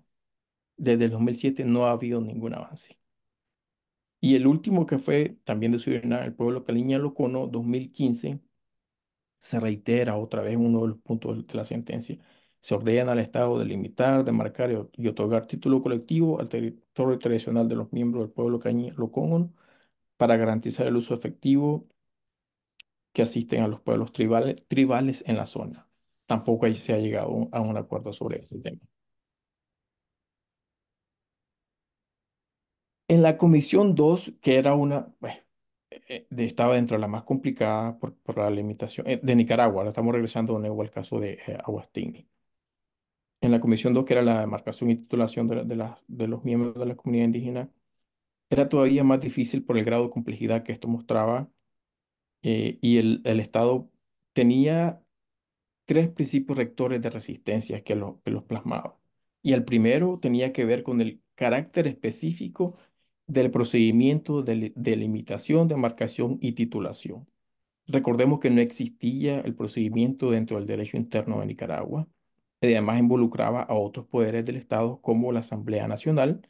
desde el 2007 no ha habido ningún avance. Y el último que fue también de Surinam, el pueblo Caliña Locono, 2015, se reitera otra vez uno de los puntos de la sentencia se ordena al Estado delimitar, demarcar y otorgar título colectivo al territorio tradicional de los miembros del pueblo cañí locón para garantizar el uso efectivo que asisten a los pueblos tribales, tribales en la zona. Tampoco ahí se ha llegado a un acuerdo sobre este tema. En la comisión 2, que era una, eh, eh, estaba dentro de la más complicada por, la limitación, eh, de Nicaragua, estamos regresando de nuevo al caso de eh, Aguastini en la Comisión 2, que era la demarcación y titulación de, los miembros de la comunidad indígena, era todavía más difícil por el grado de complejidad que esto mostraba eh, y el, Estado tenía tres principios rectores de resistencia que, que los plasmaba. Y el primero tenía que ver con el carácter específico del procedimiento de delimitación, demarcación y titulación. Recordemos que no existía el procedimiento dentro del derecho interno de Nicaragua además involucraba a otros poderes del Estado como la Asamblea Nacional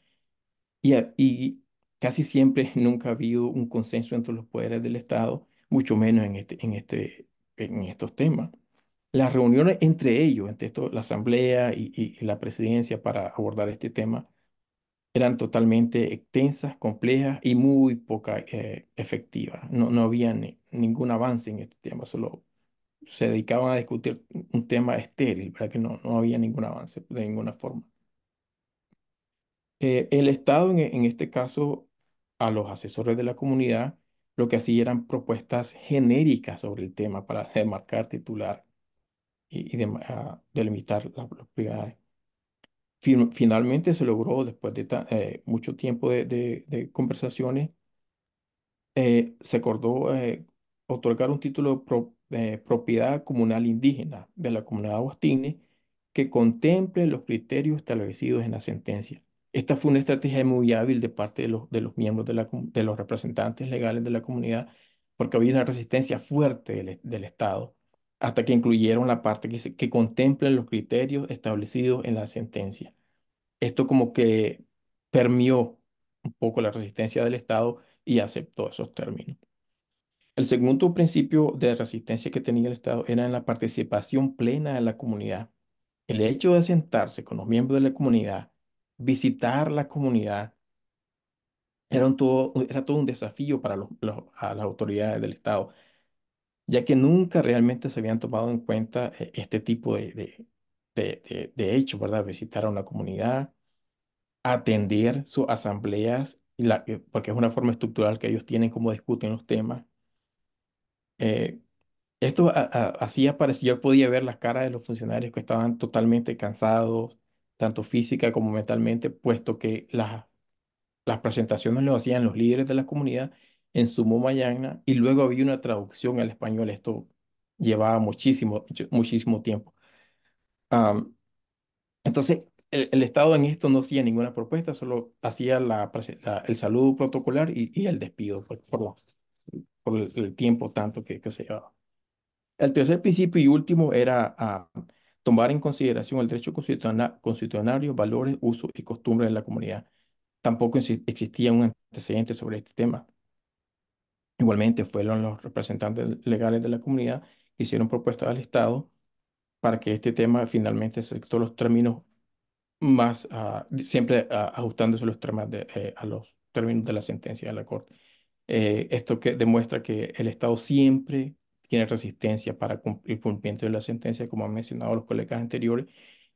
y, casi siempre *laughs* nunca ha habido un consenso entre los poderes del Estado, mucho menos en, este, en, este, en estos temas. Las reuniones entre ellos, entre esto, la Asamblea y, la Presidencia para abordar este tema, eran totalmente extensas, complejas y muy poca efectiva. Eh, efectivas. No, no había ningún avance en este tema, solo se dedicaban a discutir un tema estéril, para Que no, había ningún avance de ninguna forma. Eh, el Estado, en, este caso, a los asesores de la comunidad, lo que hacía eran propuestas genéricas sobre el tema para *laughs* demarcar titular y, ah, delimitar las propiedades. Finalmente se logró, después de eh, mucho tiempo de, de, conversaciones, eh, se acordó otorgar un título pro eh, propiedad comunal indígena de la comunidad agustín que contemple los criterios establecidos en la sentencia. Esta fue una estrategia muy hábil de parte de los, de los miembros de, la, de los representantes legales de la comunidad, porque había una resistencia fuerte del, Estado, hasta que incluyeron la parte que, que contempla los criterios establecidos en la sentencia. Esto como que permió un poco la resistencia del Estado y aceptó esos términos. El segundo principio de resistencia que tenía el Estado era en la participación plena de la comunidad. El hecho de sentarse con los miembros de la comunidad, visitar la comunidad, era, todo, era todo un desafío para las autoridades del Estado, ya que nunca realmente se habían tomado en cuenta eh, este tipo de, de, de, ¿verdad? Visitar a una comunidad, atender sus asambleas, eh, porque es una forma estructural que ellos tienen como discuten los temas, eh, esto hacía parecer, yo podía ver las caras de los funcionarios que estaban totalmente cansados, tanto física como mentalmente, puesto que las, las presentaciones lo hacían los líderes de la comunidad en su mayagna y luego había una traducción al español. Esto llevaba muchísimo, muchísimo tiempo. entonces, el, Estado en esto no hacía ninguna propuesta, solo hacía la, el saludo protocolar y, el despido pues, por, por la por el, tiempo tanto que, se llevaba. El tercer principio y último era ah, tomar en consideración el derecho constitucional, valores, usos y costumbres de la comunidad. Tampoco existía un antecedente sobre este tema. Igualmente fueron los representantes legales de la comunidad que hicieron propuestas al Estado para que este tema finalmente se los términos más, ah, siempre ah, ajustándose los eh, a los términos de la sentencia de la Corte. Eh, esto que demuestra que el Estado siempre tiene resistencia para cumplir cumplimiento de la sentencia, como han mencionado los colegas anteriores,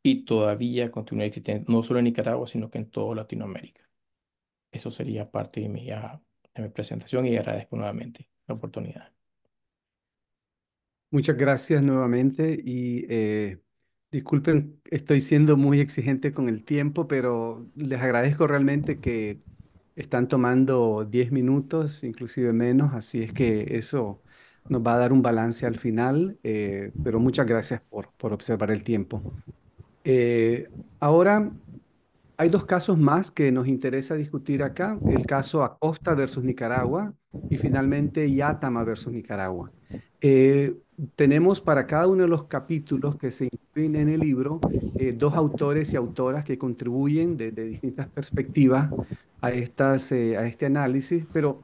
y todavía continúa existiendo, no solo en Nicaragua, sino que en toda Latinoamérica. Eso sería parte de mi, ah, de mi presentación y agradezco nuevamente la oportunidad. Muchas gracias nuevamente y eh, disculpen, estoy siendo muy exigente con el tiempo, pero les agradezco realmente que están tomando 10 minutos, inclusive menos, así es que eso nos va a dar un balance al final, eh, pero muchas gracias por, observar el tiempo. Eh, ahora, hay dos casos más que nos interesa discutir acá, el caso Acosta versus Nicaragua y finalmente Yatama versus Nicaragua. Eh, tenemos para cada uno de los capítulos que se incluyen en el libro eh, dos autores y autoras que contribuyen desde distintas perspectivas a, estas, eh, a este análisis, pero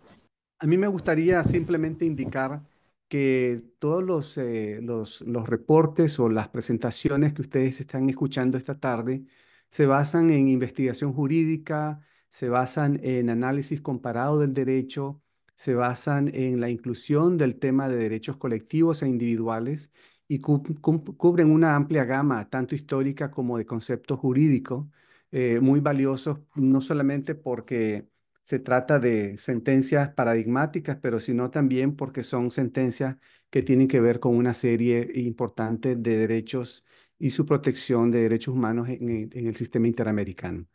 a mí me gustaría simplemente indicar que todos eh, los, reportes o las presentaciones que ustedes están escuchando esta tarde se basan en investigación jurídica, se basan en análisis comparado del derecho, se basan en la inclusión del tema de derechos colectivos e individuales y cubren una amplia gama, tanto histórica como de concepto jurídico, eh, muy valiosos, no solamente porque se trata de sentencias paradigmáticas, pero sino también porque son sentencias que tienen que ver con una serie importante de derechos y su protección de derechos humanos en el sistema interamericano.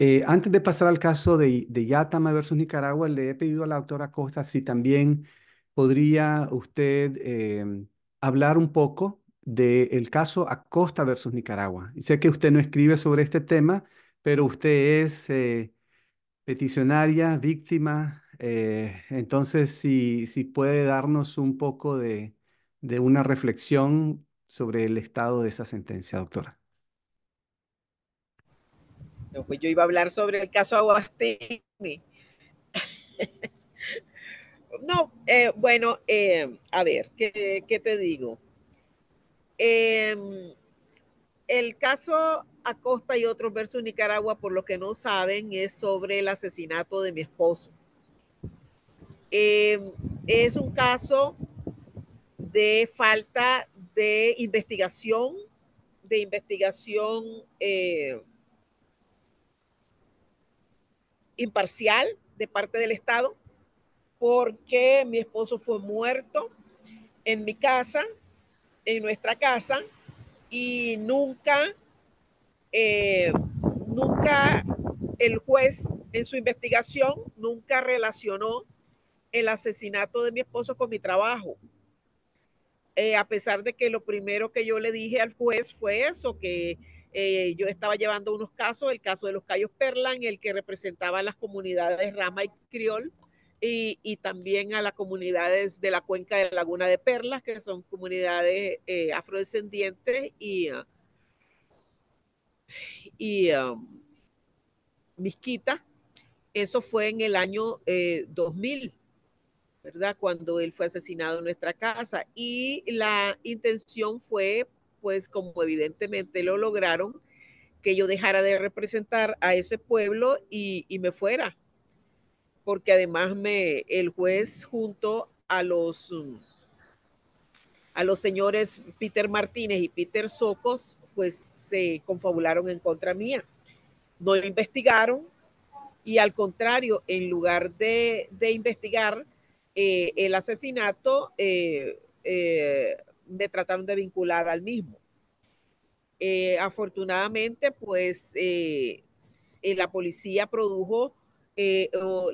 Eh, antes de pasar al caso de, Yatama versus Nicaragua, le he pedido a la doctora Costa si también podría usted em, hablar un poco del caso Acosta versus Nicaragua. sé que usted no escribe sobre este tema, pero usted es eh, peticionaria, víctima, eh, entonces si, si puede darnos un poco de una reflexión sobre el estado de esa sentencia, doctora pues yo iba a hablar sobre el caso Aguastemi *laughs* no, eh, bueno, eh, a ver, ¿qué, te digo? Em, el caso Acosta y otros versus Nicaragua, por lo que no saben, es sobre el asesinato de mi esposo. Em, es un caso de falta de investigación, de investigación eh, imparcial de parte del Estado, porque mi esposo fue muerto en mi casa, en nuestra casa, y nunca, eh, nunca el juez en su investigación nunca relacionó el asesinato de mi esposo con mi trabajo. Eh, a pesar de que lo primero que yo le dije al juez fue eso, que eh, yo estaba llevando unos casos, el caso de los Cayos en el que representaba a las comunidades Rama y Criol, y, también a las comunidades de la cuenca de Laguna de Perlas, que son comunidades eh, afrodescendientes y, uh, y um, Eso fue en el año 2000, eh, ¿verdad? Cuando él fue asesinado en nuestra casa. Y la intención fue pues como evidentemente lo lograron, que yo dejara de representar a ese pueblo y, me fuera. Porque además me, el juez junto a los, mm, a los señores Peter Martínez y Peter Socos, pues se confabularon en contra mía. No investigaron y al contrario, en lugar de, investigar eh, el asesinato, eh, eh, me trataron de vincular al mismo. Eh, afortunadamente, pues eh, eh, la policía produjo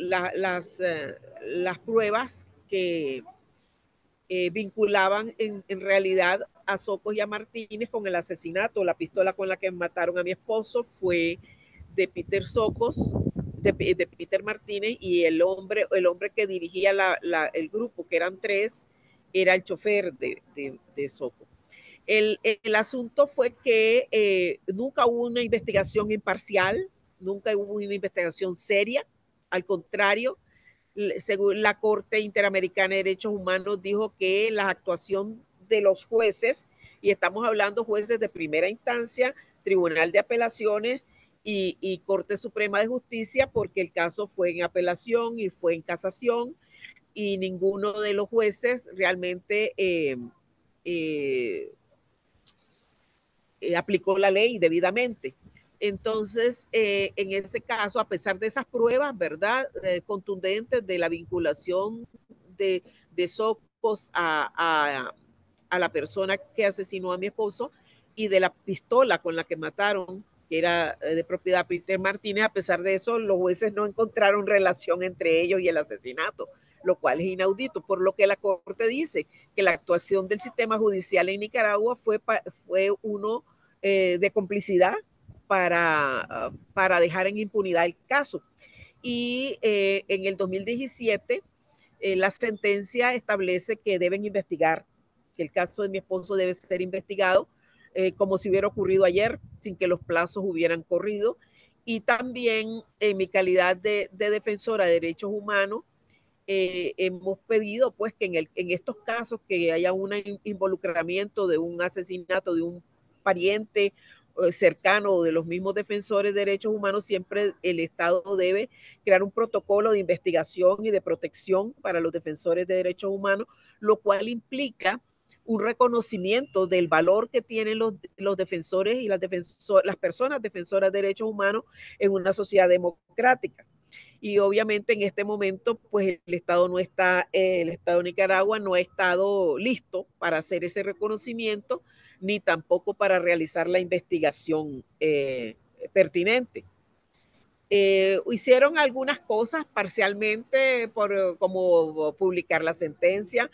las, pruebas que vinculaban en, realidad a Socos y a Martínez con el asesinato. La pistola con la que mataron a mi esposo fue de Peter Socos, de, Peter Martínez y el hombre, el hombre que dirigía el grupo, que eran tres, era el chofer de, de, Soco. El, asunto fue que eh, nunca hubo una investigación imparcial, nunca hubo una investigación seria, al contrario, según la Corte Interamericana de Derechos Humanos dijo que la actuación de los jueces, y estamos hablando jueces de primera instancia, Tribunal de Apelaciones y, y Corte Suprema de Justicia, porque el caso fue en apelación y fue en casación, y ninguno de los jueces realmente eh, eh, eh, aplicó la ley debidamente. Entonces, en ese caso, a pesar de esas pruebas, ¿verdad? contundentes de la vinculación de, de Socos a, la persona que asesinó a mi esposo y de la pistola con la que mataron, que era de propiedad de Peter Martínez, a pesar de eso, los jueces no encontraron relación entre ellos y el asesinato lo cual es inaudito, por lo que la Corte dice que la actuación del sistema judicial en Nicaragua fue, fue uno eh, de complicidad para, para dejar en impunidad el caso. Y eh, en el 2017 eh, la sentencia establece que deben investigar, que el caso de mi esposo debe ser investigado como si hubiera ocurrido ayer, sin que los plazos hubieran corrido. Y también en mi calidad de defensora de derechos humanos, eh, hemos pedido pues que en, el, en estos casos que haya un involucramiento de un asesinato de un pariente eh, cercano o de los mismos defensores de derechos humanos, siempre el Estado debe crear un protocolo de investigación y de protección para los defensores de derechos humanos, lo cual implica un reconocimiento del valor que tienen los, los defensores y las, las personas defensoras de derechos humanos en una sociedad democrática. Y obviamente en este momento, pues el Estado no está, el Estado de Nicaragua no ha estado listo para hacer ese reconocimiento, ni tampoco para realizar la investigación eh, pertinente. Eh, hicieron algunas cosas parcialmente, por, como publicar la sentencia,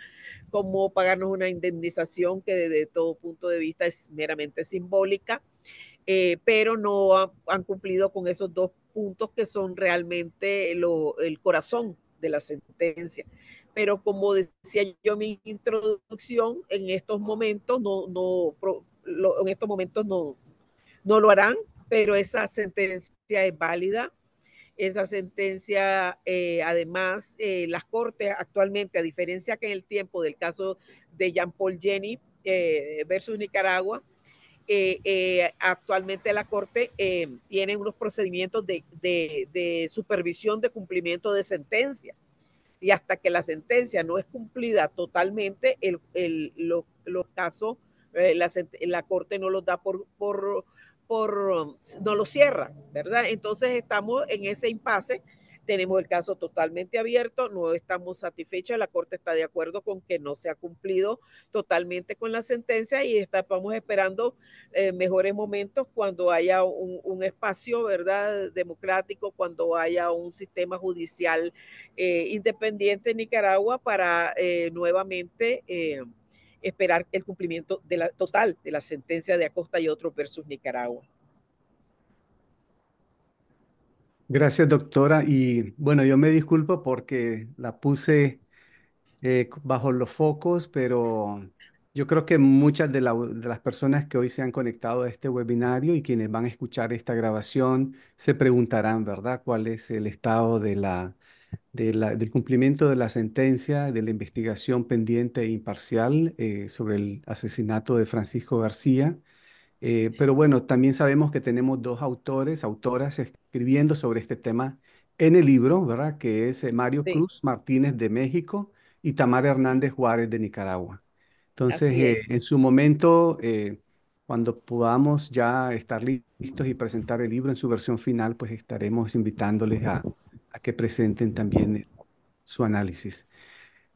como pagarnos una indemnización que desde todo punto de vista es meramente simbólica, eh, pero no han cumplido con esos dos que son realmente el corazón de la sentencia. Pero como decía yo en mi introducción, en estos momentos no, no en estos momentos no, no lo harán, pero esa sentencia es válida. Esa sentencia, eh, además, eh, las cortes actualmente, a diferencia que en el tiempo del caso de Jean Paul Jenny eh, versus Nicaragua, eh, actualmente la Corte eh, tiene unos procedimientos de, supervisión de cumplimiento de sentencia. Y hasta que la sentencia no es cumplida totalmente, el, los, casos, eh, la, Corte no los da por, por, por, um, no los cierra, ¿verdad? Entonces estamos en ese impasse tenemos el caso totalmente abierto, no estamos satisfechos, la Corte está de acuerdo con que no se ha cumplido totalmente con la sentencia y estamos esperando eh, mejores momentos cuando haya un, espacio, ¿verdad?, democrático, cuando haya un sistema judicial eh, independiente en Nicaragua para eh, nuevamente esperar el cumplimiento de la, total de la sentencia de Acosta y otro versus Nicaragua. Gracias, doctora. Y bueno, yo me disculpo porque la puse eh, bajo los focos, pero yo creo que muchas de, las personas que hoy se han conectado a este webinario y quienes van a escuchar esta grabación se preguntarán, ¿verdad?, cuál es el estado de la, de la- del cumplimiento de la sentencia, de la investigación pendiente e imparcial eh, sobre el asesinato de Francisco García. Eh, pero bueno, también sabemos que tenemos dos autores, autoras escribiendo sobre este tema en el libro, ¿verdad? Que es eh, Mario Cruz Martínez de México y Tamara Hernández Juárez de Nicaragua. Entonces, eh, en su momento, eh, cuando podamos ya estar listos y presentar el libro en su versión final, pues estaremos invitándoles a, que presenten también su análisis.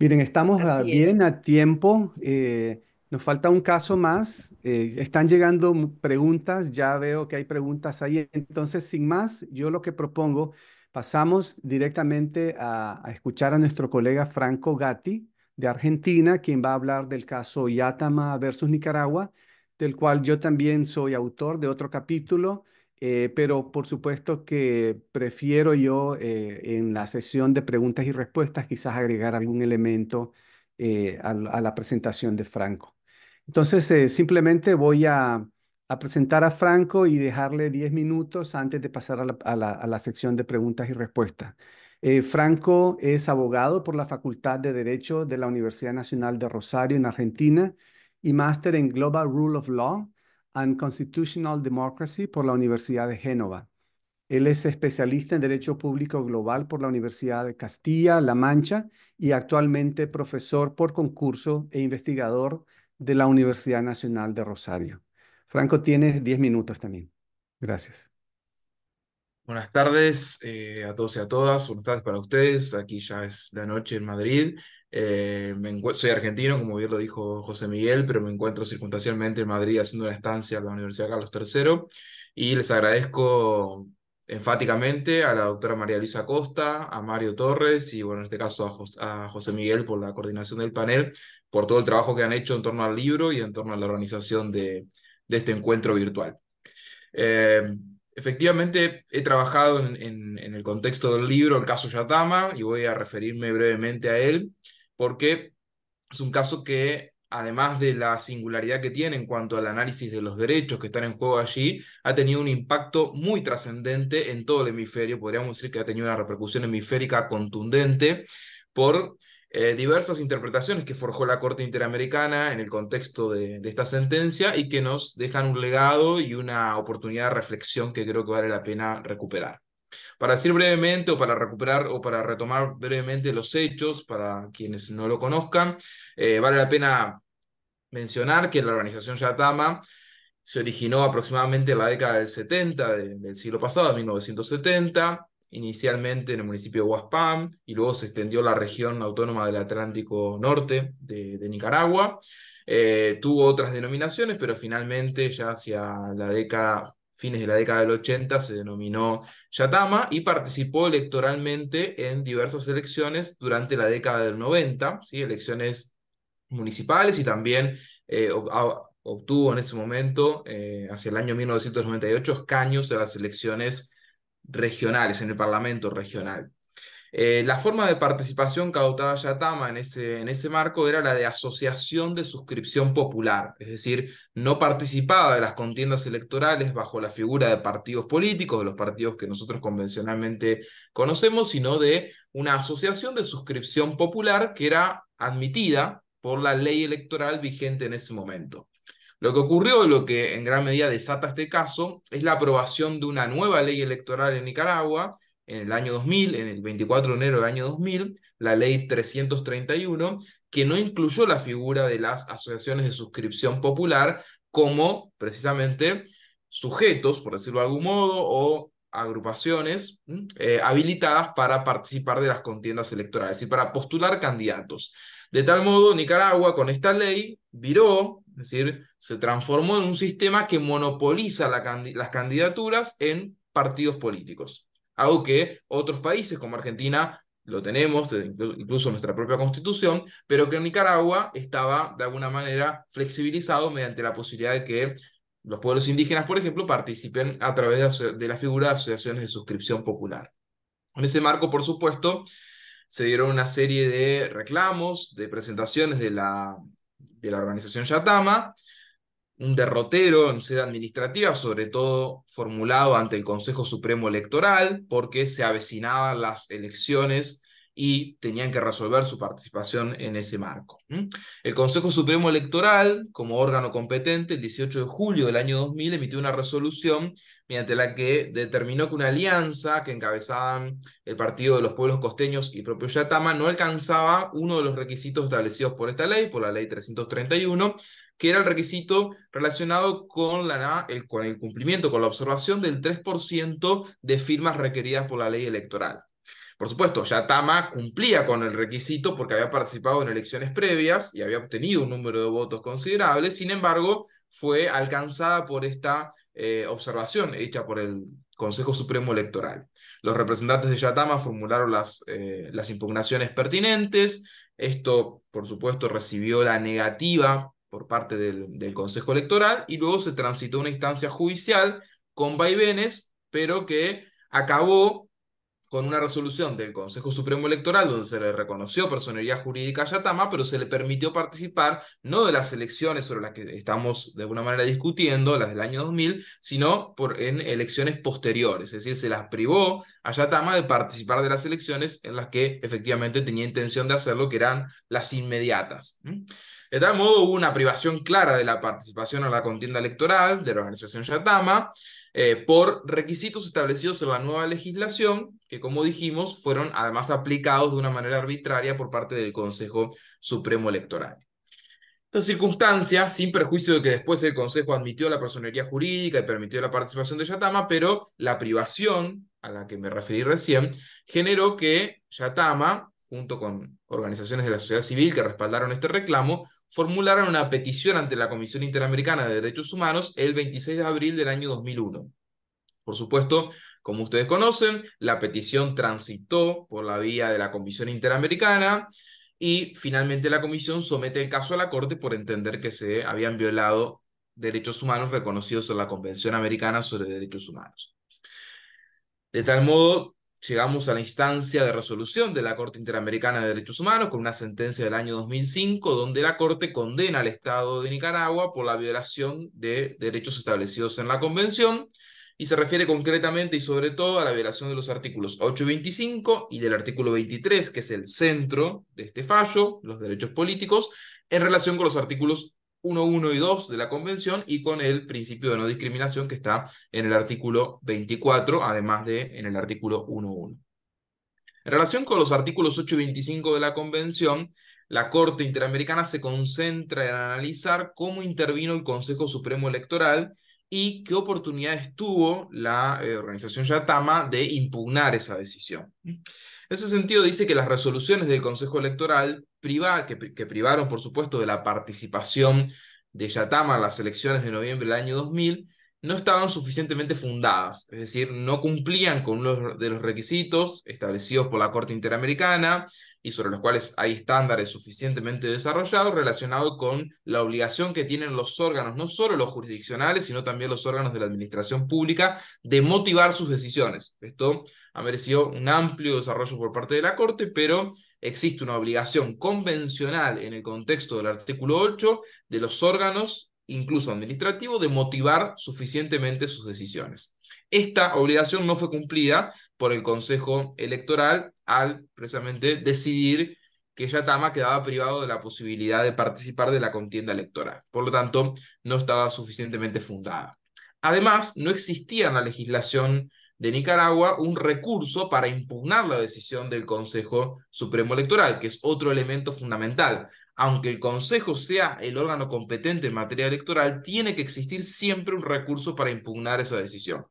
Miren, estamos bien a tiempo. Eh, nos falta un caso más. Eh, están llegando preguntas, ya veo que hay preguntas ahí. Entonces, sin más, yo lo que propongo, pasamos directamente a, escuchar a nuestro colega Franco Gatti de Argentina, quien va a hablar del caso Yatama versus Nicaragua, del cual yo también soy autor de otro capítulo. Eh, pero por supuesto que prefiero yo eh, en la sesión de preguntas y respuestas quizás agregar algún elemento a la presentación de Franco. Entonces, eh, simplemente voy a, presentar a Franco y dejarle 10 minutos antes de pasar a la, sección de preguntas y respuestas. Eh, Franco es abogado por la Facultad de Derecho de la Universidad Nacional de Rosario en Argentina y máster en Global Rule of Law and Constitutional Democracy por la Universidad de Génova. Él es especialista en Derecho Público Global por la Universidad de Castilla-La Mancha y actualmente profesor por concurso e investigador de la Universidad Nacional de Rosario. Franco, tienes 10 minutos también. Gracias. Buenas tardes eh, a todos y a todas. Buenas tardes para ustedes. Aquí ya es la noche en Madrid. Eh, soy argentino, como bien lo dijo José Miguel, pero me encuentro circunstancialmente en Madrid haciendo una estancia en la Universidad Carlos III. Y les agradezco enfáticamente a la doctora María Luisa Costa, a Mario Torres y, bueno, en este caso a, José Miguel por la coordinación del panel, por todo el trabajo que han hecho en torno al libro y en torno a la organización de, este encuentro virtual. Eh, efectivamente, he trabajado en, el contexto del libro el caso Yatama y voy a referirme brevemente a él porque es un caso que, además de la singularidad que tiene en cuanto al análisis de los derechos que están en juego allí, ha tenido un impacto muy trascendente en todo el hemisferio. Podríamos decir que ha tenido una repercusión hemisférica contundente por eh, diversas interpretaciones que forjó la Corte Interamericana en el contexto de, esta sentencia y que nos dejan un legado y una oportunidad de reflexión que creo que vale la pena recuperar. Para decir brevemente o para recuperar o para retomar brevemente los hechos, para quienes no lo conozcan, eh, vale la pena mencionar que la organización Yatama se originó aproximadamente en la década del 70 del siglo pasado, 1970 inicialmente en el municipio de Huaspam y luego se extendió la región autónoma del Atlántico Norte de, Nicaragua. Eh, tuvo otras denominaciones, pero finalmente ya hacia la década, fines de la década del 80 se denominó Yatama y participó electoralmente en diversas elecciones durante la década del 90, ¿sí? elecciones municipales y también eh, obtuvo en ese momento, eh, hacia el año 1998, escaños de las elecciones regionales, en el Parlamento regional. Eh, la forma de participación que adoptaba Yatama en ese, en ese marco era la de asociación de suscripción popular, es decir, no participaba de las contiendas electorales bajo la figura de partidos políticos, de los partidos que nosotros convencionalmente conocemos, sino de una asociación de suscripción popular que era admitida por la ley electoral vigente en ese momento. Lo que ocurrió lo que en gran medida desata este caso es la aprobación de una nueva ley electoral en Nicaragua en el año 2000, en el 24 de enero del año 2000, la ley 331, que no incluyó la figura de las asociaciones de suscripción popular como precisamente sujetos, por decirlo de algún modo, o agrupaciones eh, habilitadas para participar de las contiendas electorales y para postular candidatos. De tal modo, Nicaragua con esta ley viró, es decir, se transformó en un sistema que monopoliza las candidaturas en partidos políticos. Algo que otros países como Argentina lo tenemos, eh, incluso nuestra propia constitución, pero que en Nicaragua estaba de alguna manera flexibilizado mediante la posibilidad de que los pueblos indígenas, por ejemplo, participen a través de, la figura de asociaciones de suscripción popular. En ese marco, por supuesto, se dieron una serie de reclamos, de presentaciones de la, de la organización Yatama, un derrotero en sede administrativa, sobre todo formulado ante el Consejo Supremo Electoral, porque se avecinaban las elecciones y tenían que resolver su participación en ese marco. El Consejo Supremo Electoral, como órgano competente, el 18 de julio del año 2000 emitió una resolución mediante la que determinó que una alianza que encabezaban el Partido de los Pueblos Costeños y propio Yatama no alcanzaba uno de los requisitos establecidos por esta ley, por la ley 331, que era el requisito relacionado con, el, cumplimiento, con la observación del 3% de firmas requeridas por la ley electoral. Por supuesto, Yatama cumplía con el requisito porque había participado en elecciones previas y había obtenido un número de votos considerable, sin embargo, fue alcanzada por esta eh, observación hecha por el Consejo Supremo Electoral. Los representantes de Yatama formularon las, eh, las impugnaciones pertinentes, esto por supuesto recibió la negativa por parte del, Consejo Electoral y luego se transitó una instancia judicial con vaivenes, pero que acabó con una resolución del Consejo Supremo Electoral donde se le reconoció personería jurídica a Yatama, pero se le permitió participar no de las elecciones sobre las que estamos de alguna manera discutiendo, las del año 2000, sino por, en elecciones posteriores. Es decir, se las privó a Yatama de participar de las elecciones en las que efectivamente tenía intención de hacerlo, que eran las inmediatas. De tal modo, hubo una privación clara de la participación a la contienda electoral de la organización Yatama eh, por requisitos establecidos en la nueva legislación, que como dijimos, fueron además aplicados de una manera arbitraria por parte del Consejo Supremo Electoral. Esta circunstancia, sin perjuicio de que después el Consejo admitió la personería jurídica y permitió la participación de Yatama, pero la privación a la que me referí recién generó que Yatama, junto con organizaciones de la sociedad civil que respaldaron este reclamo, formularon una petición ante la Comisión Interamericana de Derechos Humanos el 26 de abril del año 2001. Por supuesto, como ustedes conocen, la petición transitó por la vía de la Comisión Interamericana y finalmente la Comisión somete el caso a la Corte por entender que se habían violado derechos humanos reconocidos en la Convención Americana sobre Derechos Humanos. De tal modo, llegamos a la instancia de resolución de la Corte Interamericana de Derechos Humanos con una sentencia del año 2005 donde la Corte condena al Estado de Nicaragua por la violación de derechos establecidos en la Convención y se refiere concretamente y sobre todo a la violación de los artículos 8 y 25 y del artículo 23, que es el centro de este fallo, los derechos políticos, en relación con los artículos 1.1 y 2 de la Convención y con el principio de no discriminación que está en el artículo 24, además de en el artículo 1.1. En relación con los artículos 8 y 25 de la Convención, la Corte Interamericana se concentra en analizar cómo intervino el Consejo Supremo Electoral y qué oportunidades tuvo la eh, organización Yatama de impugnar esa decisión. En ese sentido, dice que las resoluciones del Consejo Electoral que, privaron, por supuesto, de la participación de Yatama en las elecciones de noviembre del año 2000, no estaban suficientemente fundadas, es decir, no cumplían con uno de los requisitos establecidos por la Corte Interamericana y sobre los cuales hay estándares suficientemente desarrollados relacionados con la obligación que tienen los órganos, no solo los jurisdiccionales, sino también los órganos de la administración pública, de motivar sus decisiones. Esto ha merecido un amplio desarrollo por parte de la Corte, pero existe una obligación convencional en el contexto del artículo 8 de los órganos, incluso administrativos, de motivar suficientemente sus decisiones. Esta obligación no fue cumplida por el Consejo Electoral al precisamente decidir que Yatama quedaba privado de la posibilidad de participar de la contienda electoral. Por lo tanto, no estaba suficientemente fundada. Además, no existía la legislación de Nicaragua un recurso para impugnar la decisión del Consejo Supremo Electoral, que es otro elemento fundamental. Aunque el Consejo sea el órgano competente en materia electoral, tiene que existir siempre un recurso para impugnar esa decisión.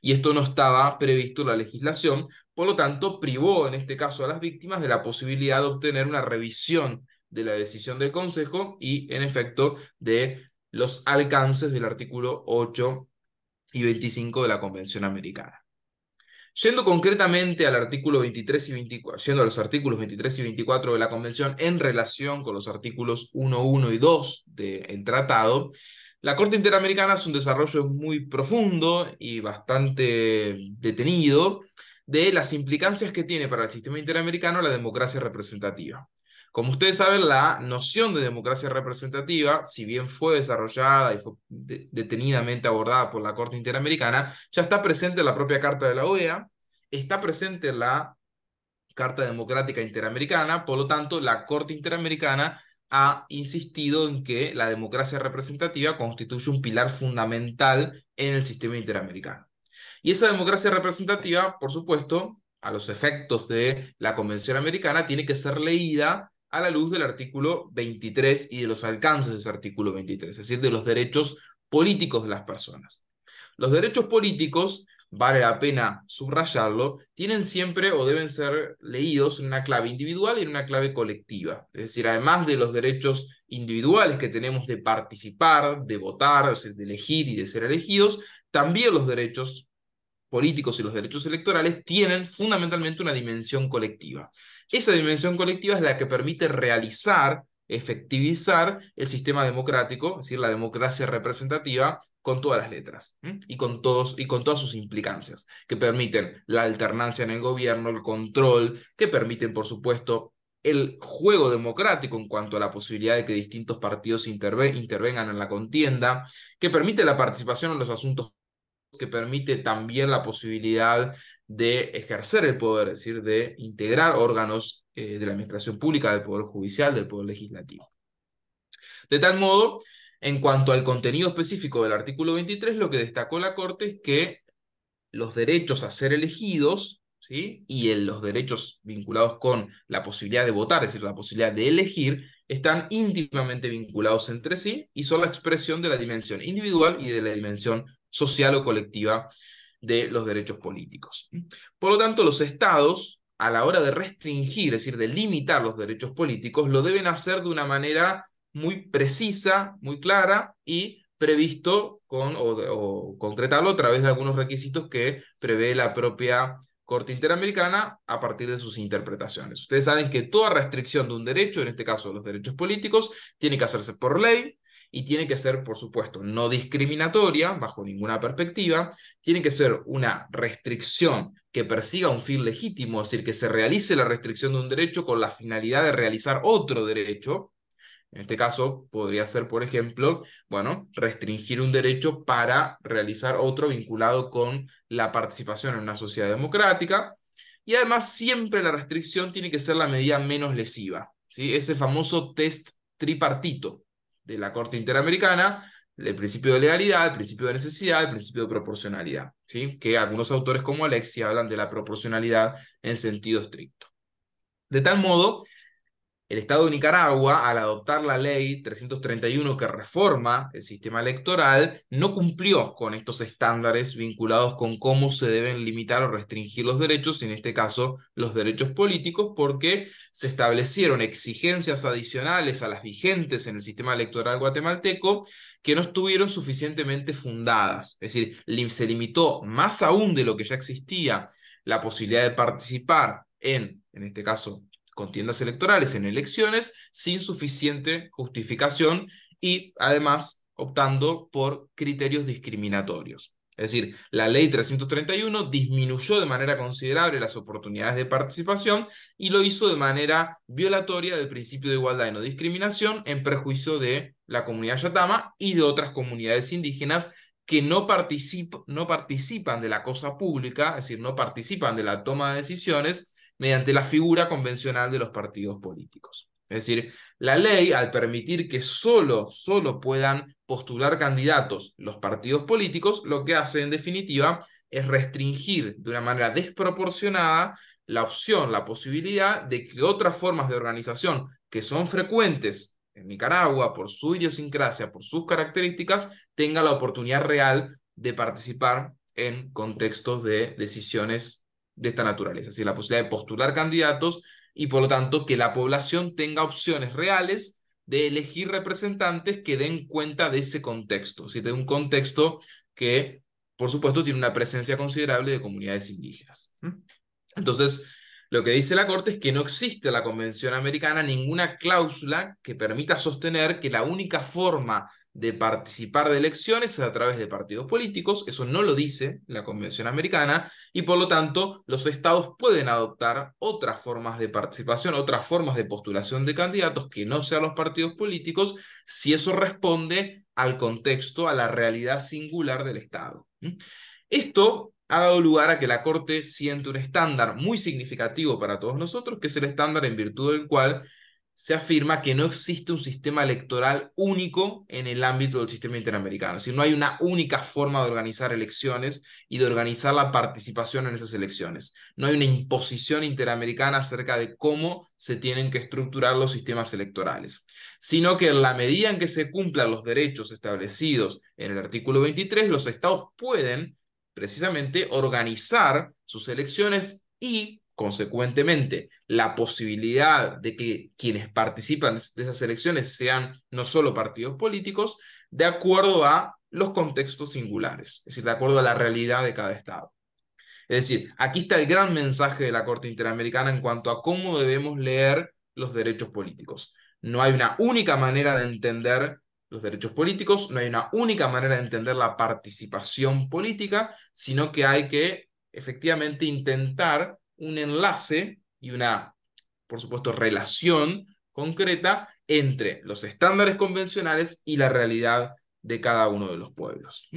Y esto no estaba previsto en la legislación, por lo tanto, privó en este caso a las víctimas de la posibilidad de obtener una revisión de la decisión del Consejo y, en efecto, de los alcances del artículo 8 y 25 de la Convención Americana. Yendo concretamente al artículo 23 y 24, yendo a los artículos 23 y 24 de la Convención en relación con los artículos 1, 1 y 2 del tratado, la Corte Interamericana es un desarrollo muy profundo y bastante detenido de las implicancias que tiene para el sistema interamericano la democracia representativa. Como ustedes saben, la noción de democracia representativa, si bien fue desarrollada y fue detenidamente abordada por la Corte Interamericana, ya está presente en la propia Carta de la OEA, está presente la Carta Democrática Interamericana, por lo tanto, la Corte Interamericana ha insistido en que la democracia representativa constituye un pilar fundamental en el sistema interamericano. Y esa democracia representativa, por supuesto, a los efectos de la Convención Americana, tiene que ser leída a la luz del artículo 23 y de los alcances de ese artículo 23, es decir, de los derechos políticos de las personas. Los derechos políticos, vale la pena subrayarlo, tienen siempre o deben ser leídos en una clave individual y en una clave colectiva. Es decir, además de los derechos individuales que tenemos de participar, de votar, de elegir y de ser elegidos, también los derechos políticos y los derechos electorales tienen fundamentalmente una dimensión colectiva. Esa dimensión colectiva es la que permite realizar, efectivizar el sistema democrático, es decir, la democracia representativa, con todas las letras y, con todos, y con todas sus implicancias, que permiten la alternancia en el gobierno, el control, que permiten, por supuesto, el juego democrático en cuanto a la posibilidad de que distintos partidos intervengan en la contienda, que permite la participación en los asuntos que permite también la posibilidad de ejercer el poder, es decir, de integrar órganos eh, de la administración pública, del poder judicial, del poder legislativo. De tal modo, en cuanto al contenido específico del artículo 23, lo que destacó la Corte es que los derechos a ser elegidos ¿sí? y los derechos vinculados con la posibilidad de votar, es decir, la posibilidad de elegir, están íntimamente vinculados entre sí y son la expresión de la dimensión individual y de la dimensión social o colectiva de los derechos políticos. Por lo tanto, los estados, a la hora de restringir, es decir, de limitar los derechos políticos, lo deben hacer de una manera muy precisa, muy clara y previsto con, o, o concretarlo a través de algunos requisitos que prevé la propia Corte Interamericana a partir de sus interpretaciones. Ustedes saben que toda restricción de un derecho, en este caso los derechos políticos, tiene que hacerse por ley, y tiene que ser, por supuesto, no discriminatoria bajo ninguna perspectiva, tiene que ser una restricción que persiga un fin legítimo, es decir, que se realice la restricción de un derecho con la finalidad de realizar otro derecho. En este caso, podría ser, por ejemplo, bueno, restringir un derecho para realizar otro vinculado con la participación en una sociedad democrática. Y además, siempre la restricción tiene que ser la medida menos lesiva. ¿sí? Ese famoso test tripartito, de la Corte Interamericana, el principio de legalidad, el principio de necesidad, el principio de proporcionalidad, ¿sí? que algunos autores como Alexi hablan de la proporcionalidad en sentido estricto. De tal modo el Estado de Nicaragua, al adoptar la ley 331 que reforma el sistema electoral, no cumplió con estos estándares vinculados con cómo se deben limitar o restringir los derechos, en este caso los derechos políticos, porque se establecieron exigencias adicionales a las vigentes en el sistema electoral guatemalteco que no estuvieron suficientemente fundadas. Es decir, se limitó más aún de lo que ya existía la posibilidad de participar en, en este caso, contiendas electorales, en elecciones, sin suficiente justificación y además optando por criterios discriminatorios. Es decir, la ley 331 disminuyó de manera considerable las oportunidades de participación y lo hizo de manera violatoria del principio de igualdad y no discriminación en perjuicio de la comunidad yatama y de otras comunidades indígenas que no, no participan de la cosa pública, es decir, no participan de la toma de decisiones mediante la figura convencional de los partidos políticos. Es decir, la ley, al permitir que solo, solo puedan postular candidatos los partidos políticos, lo que hace en definitiva es restringir de una manera desproporcionada la opción, la posibilidad de que otras formas de organización que son frecuentes en Nicaragua por su idiosincrasia, por sus características, tengan la oportunidad real de participar en contextos de decisiones de esta naturaleza, es decir, la posibilidad de postular candidatos y por lo tanto que la población tenga opciones reales de elegir representantes que den cuenta de ese contexto, si de un contexto que, por supuesto, tiene una presencia considerable de comunidades indígenas. Entonces, lo que dice la Corte es que no existe en la Convención Americana ninguna cláusula que permita sostener que la única forma de participar de elecciones a través de partidos políticos, eso no lo dice la Convención Americana, y por lo tanto los estados pueden adoptar otras formas de participación, otras formas de postulación de candidatos que no sean los partidos políticos, si eso responde al contexto, a la realidad singular del estado. Esto ha dado lugar a que la Corte siente un estándar muy significativo para todos nosotros, que es el estándar en virtud del cual se afirma que no existe un sistema electoral único en el ámbito del sistema interamericano, si no hay una única forma de organizar elecciones y de organizar la participación en esas elecciones. No hay una imposición interamericana acerca de cómo se tienen que estructurar los sistemas electorales, sino que en la medida en que se cumplan los derechos establecidos en el artículo 23, los estados pueden precisamente organizar sus elecciones y Consecuentemente, la posibilidad de que quienes participan de esas elecciones sean no solo partidos políticos, de acuerdo a los contextos singulares, es decir, de acuerdo a la realidad de cada Estado. Es decir, aquí está el gran mensaje de la Corte Interamericana en cuanto a cómo debemos leer los derechos políticos. No hay una única manera de entender los derechos políticos, no hay una única manera de entender la participación política, sino que hay que efectivamente intentar un enlace y una, por supuesto, relación concreta entre los estándares convencionales y la realidad de cada uno de los pueblos.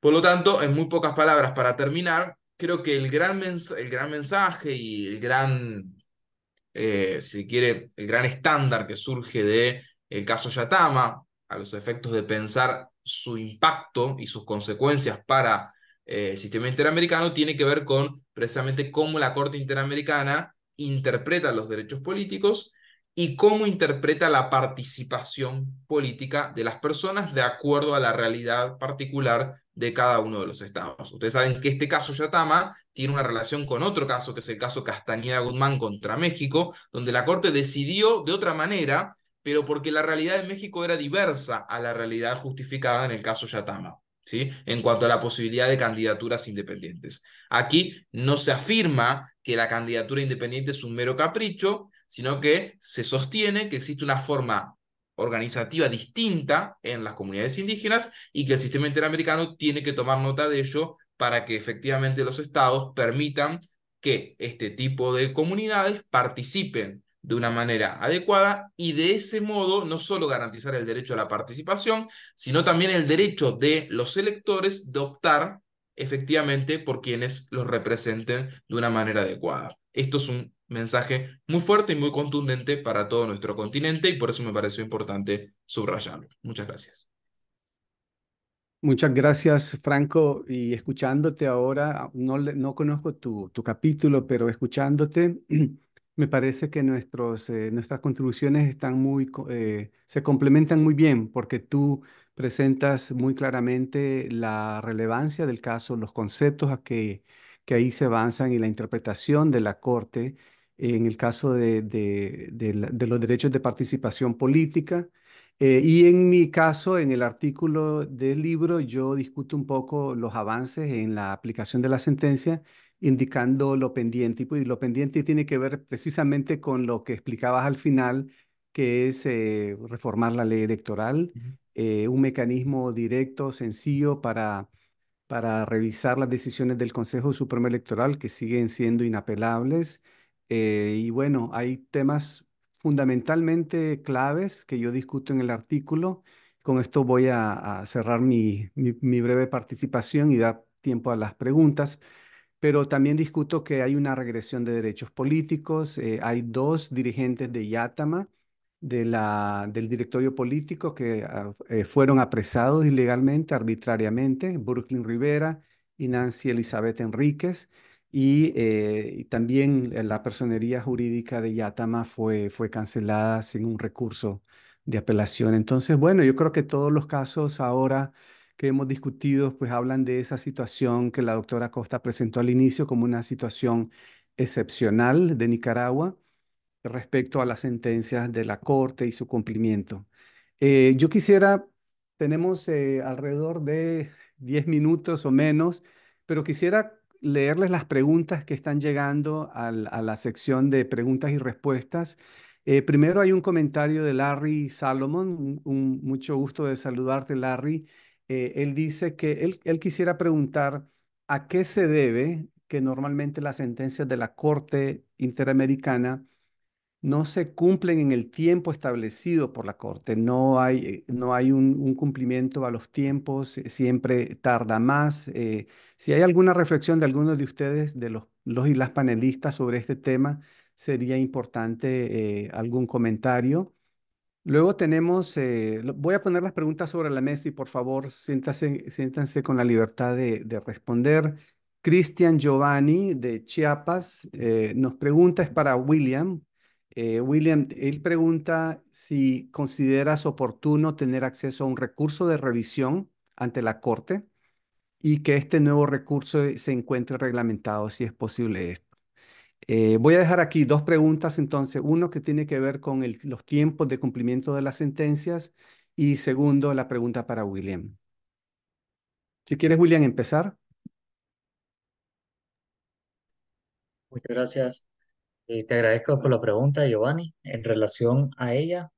Por lo tanto, en muy pocas palabras para terminar, creo que el gran, el gran mensaje y el gran, eh, si quiere, el gran estándar que surge de el caso Yatama, a los efectos de pensar su impacto y sus consecuencias para eh, el sistema interamericano, tiene que ver con precisamente cómo la Corte Interamericana interpreta los derechos políticos y cómo interpreta la participación política de las personas de acuerdo a la realidad particular de cada uno de los estados. Ustedes saben que este caso Yatama tiene una relación con otro caso, que es el caso Castañeda Guzmán contra México, donde la Corte decidió de otra manera, pero porque la realidad de México era diversa a la realidad justificada en el caso Yatama. ¿sí? en cuanto a la posibilidad de candidaturas independientes. Aquí no se afirma que la candidatura independiente es un mero capricho, sino que se sostiene que existe una forma organizativa distinta en las comunidades indígenas y que el sistema interamericano tiene que tomar nota de ello para que efectivamente los estados permitan que este tipo de comunidades participen de una manera adecuada y de ese modo no solo garantizar el derecho a la participación, sino también el derecho de los electores de optar efectivamente por quienes los representen de una manera adecuada. Esto es un mensaje muy fuerte y muy contundente para todo nuestro continente y por eso me pareció importante subrayarlo. Muchas gracias. Muchas gracias, Franco. Y escuchándote ahora, no, no conozco tu, tu capítulo, pero escuchándote *clears throat* Me parece que nuestros, eh, nuestras contribuciones están muy, eh, se complementan muy bien porque tú presentas muy claramente la relevancia del caso, los conceptos a que, ahí se avanzan y la interpretación de la Corte en el caso de, los derechos de participación política. Eh, y en mi caso, en el artículo del libro, yo discuto un poco los avances en la aplicación de la sentencia indicando lo pendiente. Y lo pendiente tiene que ver precisamente con lo que explicabas al final, que es eh, reformar la ley electoral, eh, un mecanismo directo, sencillo para, para revisar las decisiones del Consejo Supremo Electoral que siguen siendo inapelables. Eh, y bueno, hay temas fundamentalmente claves que yo discuto en el artículo. Con esto voy a, cerrar mi breve participación y dar tiempo a las preguntas pero también discuto que hay una regresión de derechos políticos. Eh, hay dos dirigentes de Yatama, del directorio político, que ah, eh, fueron apresados ilegalmente, arbitrariamente, Brooklyn Rivera y Nancy Elizabeth Enríquez. Y, eh, también la personería jurídica de Yatama fue, fue cancelada sin un recurso de apelación. Entonces, bueno, yo creo que todos los casos ahora que hemos discutido, pues hablan de esa situación que la doctora Costa presentó al inicio como una situación excepcional de Nicaragua respecto a las sentencias de la Corte y su cumplimiento. Eh, yo quisiera, tenemos eh, alrededor de 10 minutos o menos, pero quisiera leerles las preguntas que están llegando a la sección de preguntas y respuestas. Eh, primero hay un comentario de Larry Salomon, un, mucho gusto de saludarte Larry, eh, él dice que él, quisiera preguntar a qué se debe que normalmente las sentencias de la Corte Interamericana no se cumplen en el tiempo establecido por la Corte. No hay, eh, un, cumplimiento a los tiempos, eh, siempre tarda más. si hay alguna reflexión de algunos de ustedes, de los, y las panelistas sobre este tema, sería importante algún comentario. Luego tenemos, eh, voy a poner las preguntas sobre la mesa y por favor siéntanse con la libertad de, responder. Cristian Giovanni de Chiapas eh, nos pregunta, es para William. Eh, William, él pregunta si consideras oportuno tener acceso a un recurso de revisión ante la Corte y que este nuevo recurso se encuentre reglamentado, si es posible esto. Eh, voy a dejar aquí dos preguntas entonces. Uno que tiene que ver con los tiempos de cumplimiento de las sentencias y segundo, la pregunta para William. Si quieres, William, empezar. Muchas gracias. Eh, te agradezco por la pregunta, Giovanni. En relación a ella,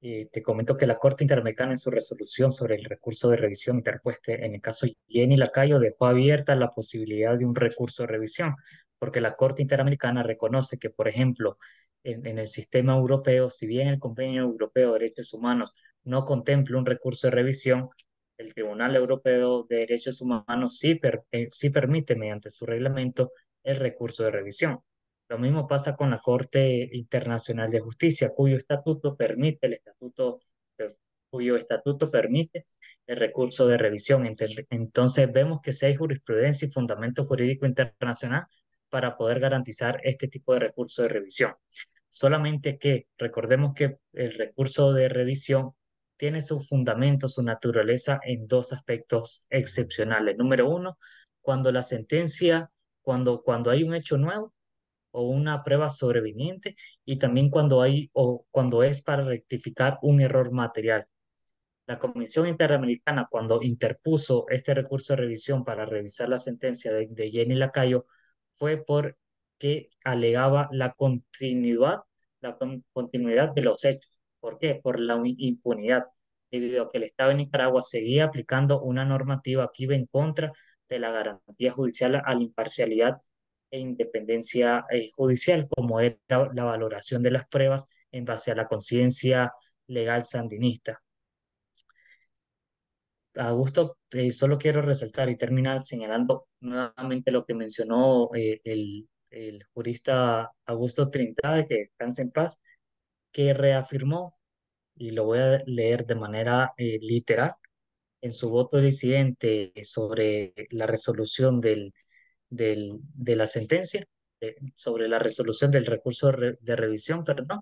eh, te comento que la Corte Interamericana en su resolución sobre el recurso de revisión interpuesto en el caso Jenny Lacayo dejó abierta la posibilidad de un recurso de revisión, porque la Corte Interamericana reconoce que, por ejemplo, en, el sistema europeo, si bien el Convenio Europeo de Derechos Humanos no contempla un recurso de revisión, el Tribunal Europeo de Derechos Humanos sí, eh, sí permite, mediante su reglamento, el recurso de revisión. Lo mismo pasa con la Corte Internacional de Justicia, cuyo estatuto permite el estatuto cuyo estatuto permite el recurso de revisión. Entonces vemos que si hay jurisprudencia y fundamento jurídico internacional para poder garantizar este tipo de recurso de revisión. Solamente que recordemos que el recurso de revisión tiene su fundamento, su naturaleza en dos aspectos excepcionales. Número uno, cuando la sentencia, cuando, cuando hay un hecho nuevo o una prueba sobreviniente y también cuando hay o cuando es para rectificar un error material. La Comisión Interamericana, cuando interpuso este recurso de revisión para revisar la sentencia de Jenny Lacayo, fue porque alegaba la continuidad, la continuidad de los hechos. ¿Por qué? Por la impunidad, debido a que el Estado de Nicaragua seguía aplicando una normativa que iba en contra de la garantía judicial a la imparcialidad e independencia eh, judicial, como era la valoración de las pruebas en base a la conciencia legal sandinista. Augusto, eh, solo quiero resaltar y terminar señalando nuevamente lo que mencionó eh, el, el, jurista Augusto Trindade, que descansa en paz, que reafirmó, y lo voy a leer de manera eh, literal, en su voto disidente sobre la resolución del, del, de la sentencia, sobre la resolución del recurso de, de revisión, perdón,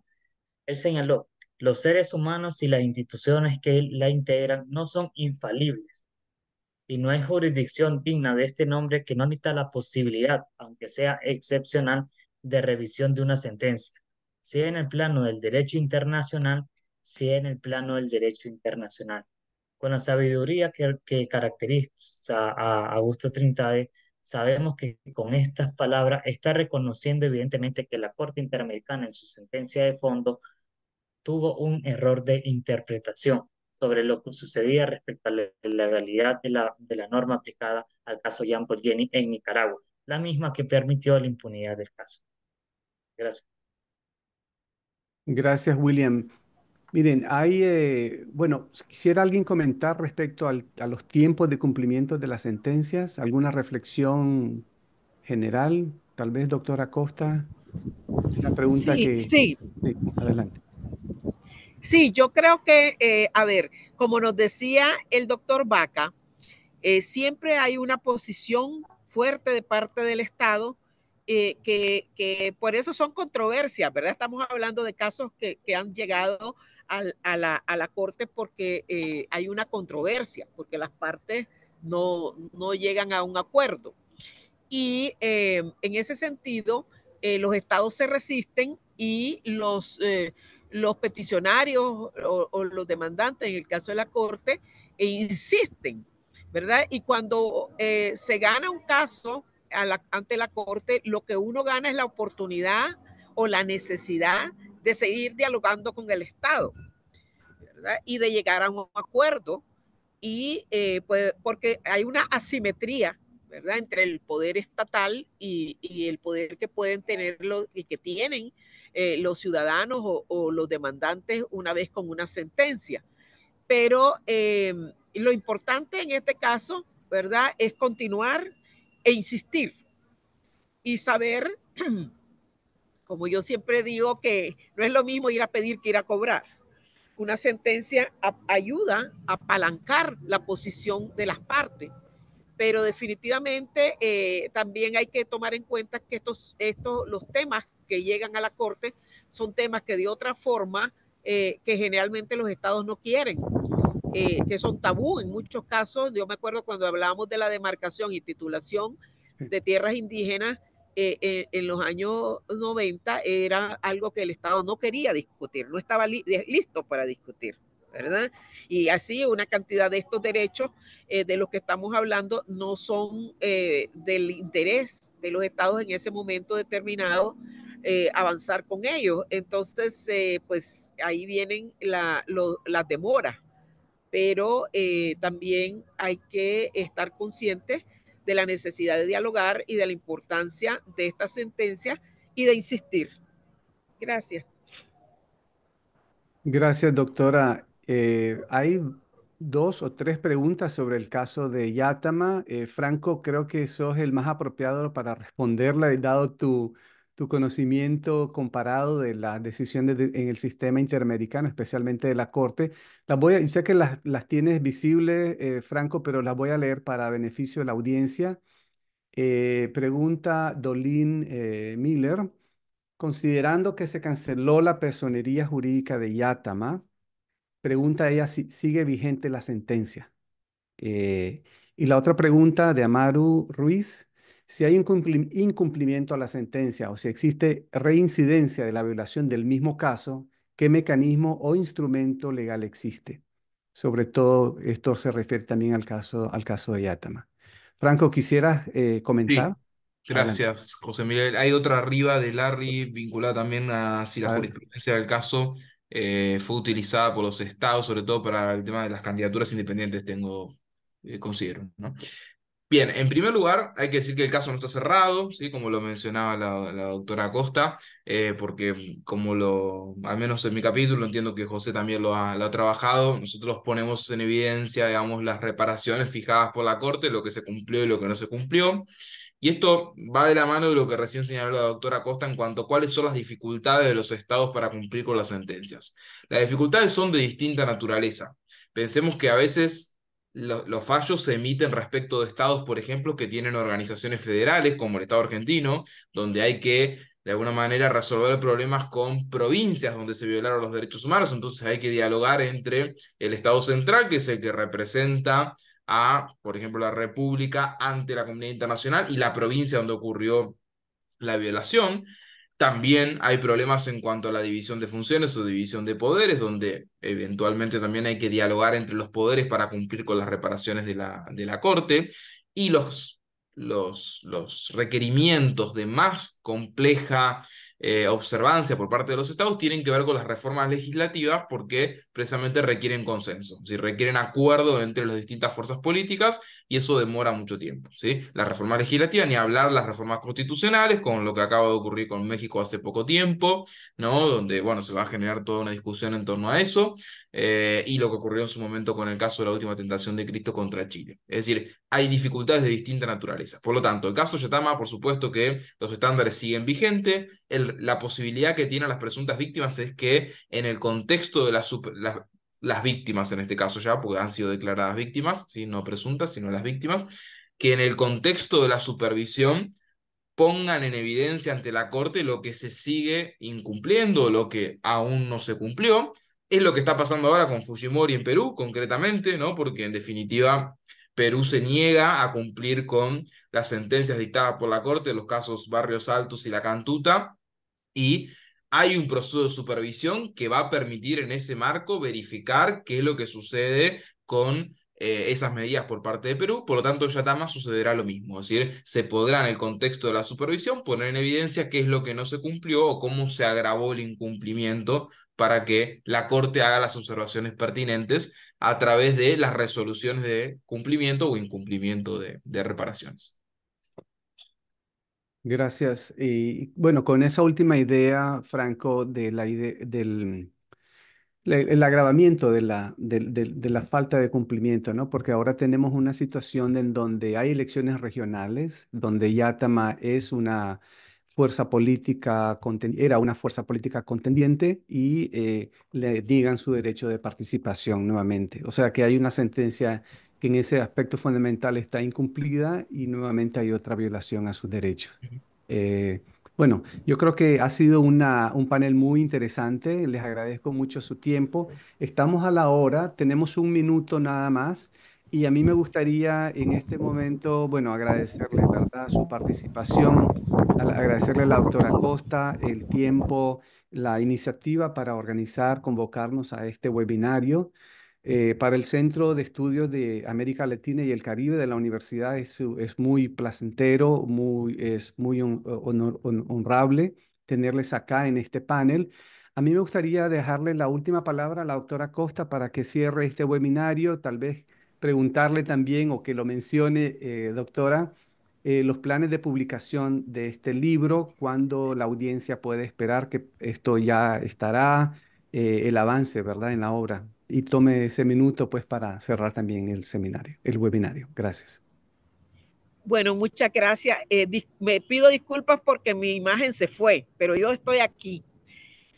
él señaló, los seres humanos y las instituciones que la integran no son infalibles. Y no hay jurisdicción digna de este nombre que no admita la posibilidad, aunque sea excepcional, de revisión de una sentencia, sea en el plano del derecho internacional, sea en el plano del derecho internacional. Con la sabiduría que, que caracteriza a Augusto Trintade, sabemos que con estas palabras está reconociendo evidentemente que la Corte Interamericana en su sentencia de fondo tuvo un error de interpretación sobre lo que sucedía respecto a la legalidad de la, de la norma aplicada al caso Jean Paul Jenny en Nicaragua, la misma que permitió la impunidad del caso. Gracias. Gracias, William. Miren, hay, eh, bueno, quisiera alguien comentar respecto al, a los tiempos de cumplimiento de las sentencias, alguna reflexión general, tal vez, doctora Costa, la pregunta que... Sí, sí adelante. Sí, yo creo que, eh, a ver, como nos decía el doctor Vaca, eh, siempre hay una posición fuerte de parte del Estado eh, que, por eso son controversias, ¿verdad? Estamos hablando de casos que, han llegado a, la, Corte porque hay una controversia, porque las partes no, llegan a un acuerdo. Y en ese sentido, los estados se resisten y los, los peticionarios o, los demandantes, en el caso de la Corte, e insisten, ¿verdad? Y cuando eh, se gana un caso ante la Corte, lo que uno gana es la oportunidad o la necesidad de seguir dialogando con el Estado ¿verdad? y de llegar a un acuerdo. Y eh, pues, porque hay una asimetría ¿verdad? entre el poder estatal y, el poder que pueden tener y que tienen eh, los ciudadanos o, los demandantes una vez con una sentencia. Pero eh, lo importante en este caso, ¿verdad?, es continuar e insistir y saber, *clears throat* como yo siempre digo, que no es lo mismo ir a pedir que ir a cobrar. Una sentencia ayuda a apalancar la posición de las partes pero definitivamente eh, también hay que tomar en cuenta que estos, estos, los temas que llegan a la Corte son temas que de otra forma, eh, que generalmente los estados no quieren, eh, que son tabú en muchos casos. Yo me acuerdo cuando hablábamos de la demarcación y titulación de tierras indígenas eh, en los años 90, era algo que el Estado no quería discutir, no estaba listo para discutir. ¿verdad? Y así una cantidad de estos derechos de los que estamos hablando no son del interés de los estados en ese momento determinado eh, avanzar con ellos. Entonces, eh, pues ahí vienen la, las demoras, pero eh, también hay que estar conscientes de la necesidad de dialogar y de la importancia de esta sentencia y de insistir. Gracias. Gracias, doctora. hay dos o tres preguntas sobre el caso de Yatama. Franco, creo que sos el más apropiado para responderla, dado tu, tu conocimiento comparado de las decisiones en el sistema interamericano, especialmente de la Corte. Las voy a, sé que las, tienes visibles, eh, Franco, pero las voy a leer para beneficio de la audiencia. Eh, pregunta Dolin eh, Miller. Considerando que se canceló la personería jurídica de Yatama, pregunta ella si sigue vigente la sentencia. y la otra pregunta de Amaru Ruiz. Si hay un incumplimiento a la sentencia o si existe reincidencia de la violación del mismo caso, ¿qué mecanismo o instrumento legal existe? Sobre todo, esto se refiere también al caso, al caso de Yatama. Franco, ¿quisieras eh, comentar? gracias, José Miguel. Hay otra arriba de Larry vinculada también a si la jurisprudencia del caso eh, fue utilizada por los estados, sobre todo para el tema de las candidaturas independientes, tengo, eh, considero. ¿no? Bien, en primer lugar, hay que decir que el caso no está cerrado, ¿sí? como lo mencionaba la, doctora Acosta, eh, porque como lo, al menos en mi capítulo, entiendo que José también lo ha, trabajado, nosotros ponemos en evidencia, digamos, las reparaciones fijadas por la Corte, lo que se cumplió y lo que no se cumplió. Y esto va de la mano de lo que recién señaló la doctora Acosta en cuanto a cuáles son las dificultades de los estados para cumplir con las sentencias. Las dificultades son de distinta naturaleza. Pensemos que a veces los fallos se emiten respecto de estados, por ejemplo, que tienen organizaciones federales, como el Estado argentino, donde hay que, de alguna manera, resolver problemas con provincias donde se violaron los derechos humanos. Entonces hay que dialogar entre el Estado central, que es el que representa a, por ejemplo, la República ante la comunidad internacional y la provincia donde ocurrió la violación. También hay problemas en cuanto a la división de funciones o división de poderes, donde eventualmente también hay que dialogar entre los poderes para cumplir con las reparaciones de la, de la Corte y los, los, los requerimientos de más compleja eh, observancia por parte de los estados tienen que ver con las reformas legislativas porque precisamente requieren consenso, si requieren acuerdo entre las distintas fuerzas políticas y eso demora mucho tiempo. ¿sí? La reforma legislativa, ni hablar las reformas constitucionales, con lo que acaba de ocurrir con México hace poco tiempo, ¿no? donde bueno, se va a generar toda una discusión en torno a eso, eh, y lo que ocurrió en su momento con el caso de la última tentación de Cristo contra Chile. Es decir, hay dificultades de distinta naturaleza. Por lo tanto, el caso Yatama, por supuesto que los estándares siguen vigentes, el la posibilidad que tienen las presuntas víctimas es que en el contexto de las, las, víctimas, en este caso ya, porque han sido declaradas víctimas, no presuntas, sino las víctimas, que en el contexto de la supervisión pongan en evidencia ante la Corte lo que se sigue incumpliendo, lo que aún no se cumplió. Es lo que está pasando ahora con Fujimori en Perú, concretamente, ¿no? Porque en definitiva Perú se niega a cumplir con las sentencias dictadas por la Corte, los casos Barrios Altos y La Cantuta, y hay un proceso de supervisión que va a permitir en ese marco verificar qué es lo que sucede con eh, esas medidas por parte de Perú, por lo tanto, Yatama sucederá lo mismo, es decir, se podrá en el contexto de la supervisión poner en evidencia qué es lo que no se cumplió o cómo se agravó el incumplimiento para que la Corte haga las observaciones pertinentes a través de las resoluciones de cumplimiento o incumplimiento de reparaciones. Gracias. Y bueno, con esa última idea, Franco, de la del el agravamiento de la, la falta de cumplimiento, ¿no? Porque ahora tenemos una situación en donde hay elecciones regionales, donde Yatama es una fuerza política, era una fuerza política contendiente y eh, le digan su derecho de participación nuevamente. O sea que hay una sentencia que en ese aspecto fundamental está incumplida y nuevamente hay otra violación a sus derechos. Eh, bueno, yo creo que ha sido un panel muy interesante, les agradezco mucho su tiempo. Estamos a la hora, tenemos un minuto nada más. Y a mí me gustaría en este momento, bueno, agradecerle, ¿verdad?, su participación, agradecerle a la doctora Costa el tiempo, la iniciativa para organizar, convocarnos a este webinario. Eh, para el Centro de Estudios de América Latina y el Caribe de la universidad es, muy placentero, muy, es muy eh, honorable tenerles acá en este panel. A mí me gustaría dejarle la última palabra a la doctora Costa para que cierre este webinario, tal vez preguntarle también o que lo mencione, eh, doctora, los planes de publicación de este libro, cuándo la audiencia puede esperar que esto ya estará, el avance, ¿verdad?, en la obra y tome ese minuto pues para cerrar también el seminario, el webinario. Gracias. Bueno, muchas gracias. Eh, me pido disculpas porque mi imagen se fue, pero yo estoy aquí.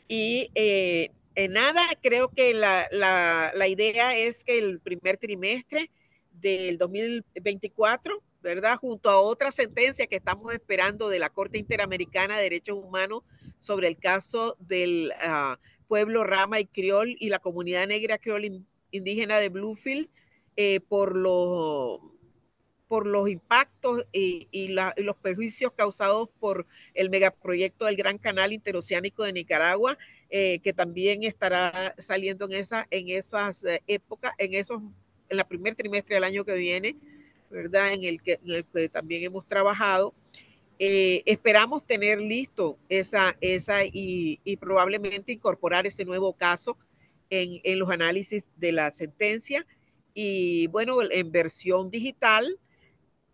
Y eh, en nada, creo que la, idea es que el primer trimestre del 2024 ¿verdad? Junto a otra sentencia que estamos esperando de la Corte Interamericana de Derechos Humanos sobre el caso del ah, pueblo rama y criol y la comunidad negra criol indígena de Bluefield eh, por, los, por los impactos y, los perjuicios causados por el megaproyecto del Gran Canal Interoceánico de Nicaragua, eh, que también estará saliendo en, esa, en esas eh, épocas, en esos en la primer trimestre del año que viene, ¿verdad? en el que también hemos trabajado. Eh, esperamos tener listo esa, esa y, probablemente incorporar ese nuevo caso en, los análisis de la sentencia y bueno, en versión digital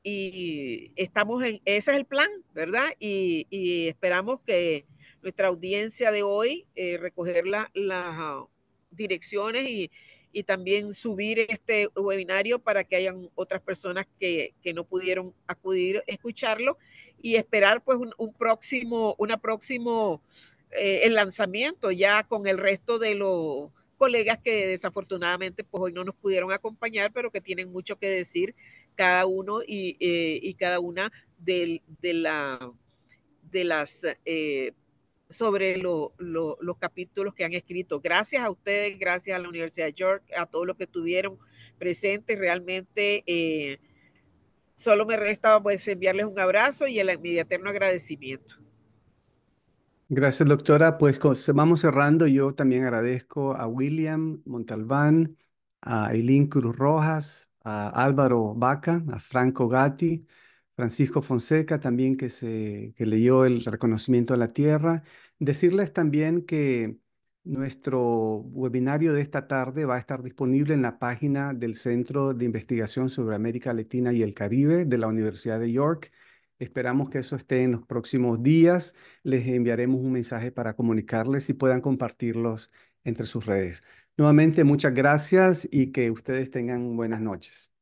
y estamos en, ese es el plan, ¿verdad? Y, esperamos que nuestra audiencia de hoy eh, recoger la, las direcciones y, y también subir este webinario para que hayan otras personas que, no pudieron acudir escucharlo y esperar pues un, próximo, una próximo eh, el lanzamiento ya con el resto de los colegas que desafortunadamente pues hoy no nos pudieron acompañar, pero que tienen mucho que decir cada uno y, eh, cada una de, la, de las eh, sobre los capítulos que han escrito. Gracias a ustedes, gracias a la Universidad de York, a todos los que estuvieron presentes. Realmente eh, solo me resta pues, enviarles un abrazo y el, mi eterno agradecimiento. Gracias, doctora. Pues vamos cerrando. Yo también agradezco a William Montalbán, a Eileen Cruz Rojas, a Álvaro Baca, a Franco Gatti Francisco Fonseca también que, se, leyó el reconocimiento a la tierra. Decirles también que nuestro webinario de esta tarde va a estar disponible en la página del Centro de Investigación sobre América Latina y el Caribe de la Universidad de York. Esperamos que eso esté en los próximos días. Les enviaremos un mensaje para comunicarles y puedan compartirlos entre sus redes. Nuevamente, muchas gracias y que ustedes tengan buenas noches.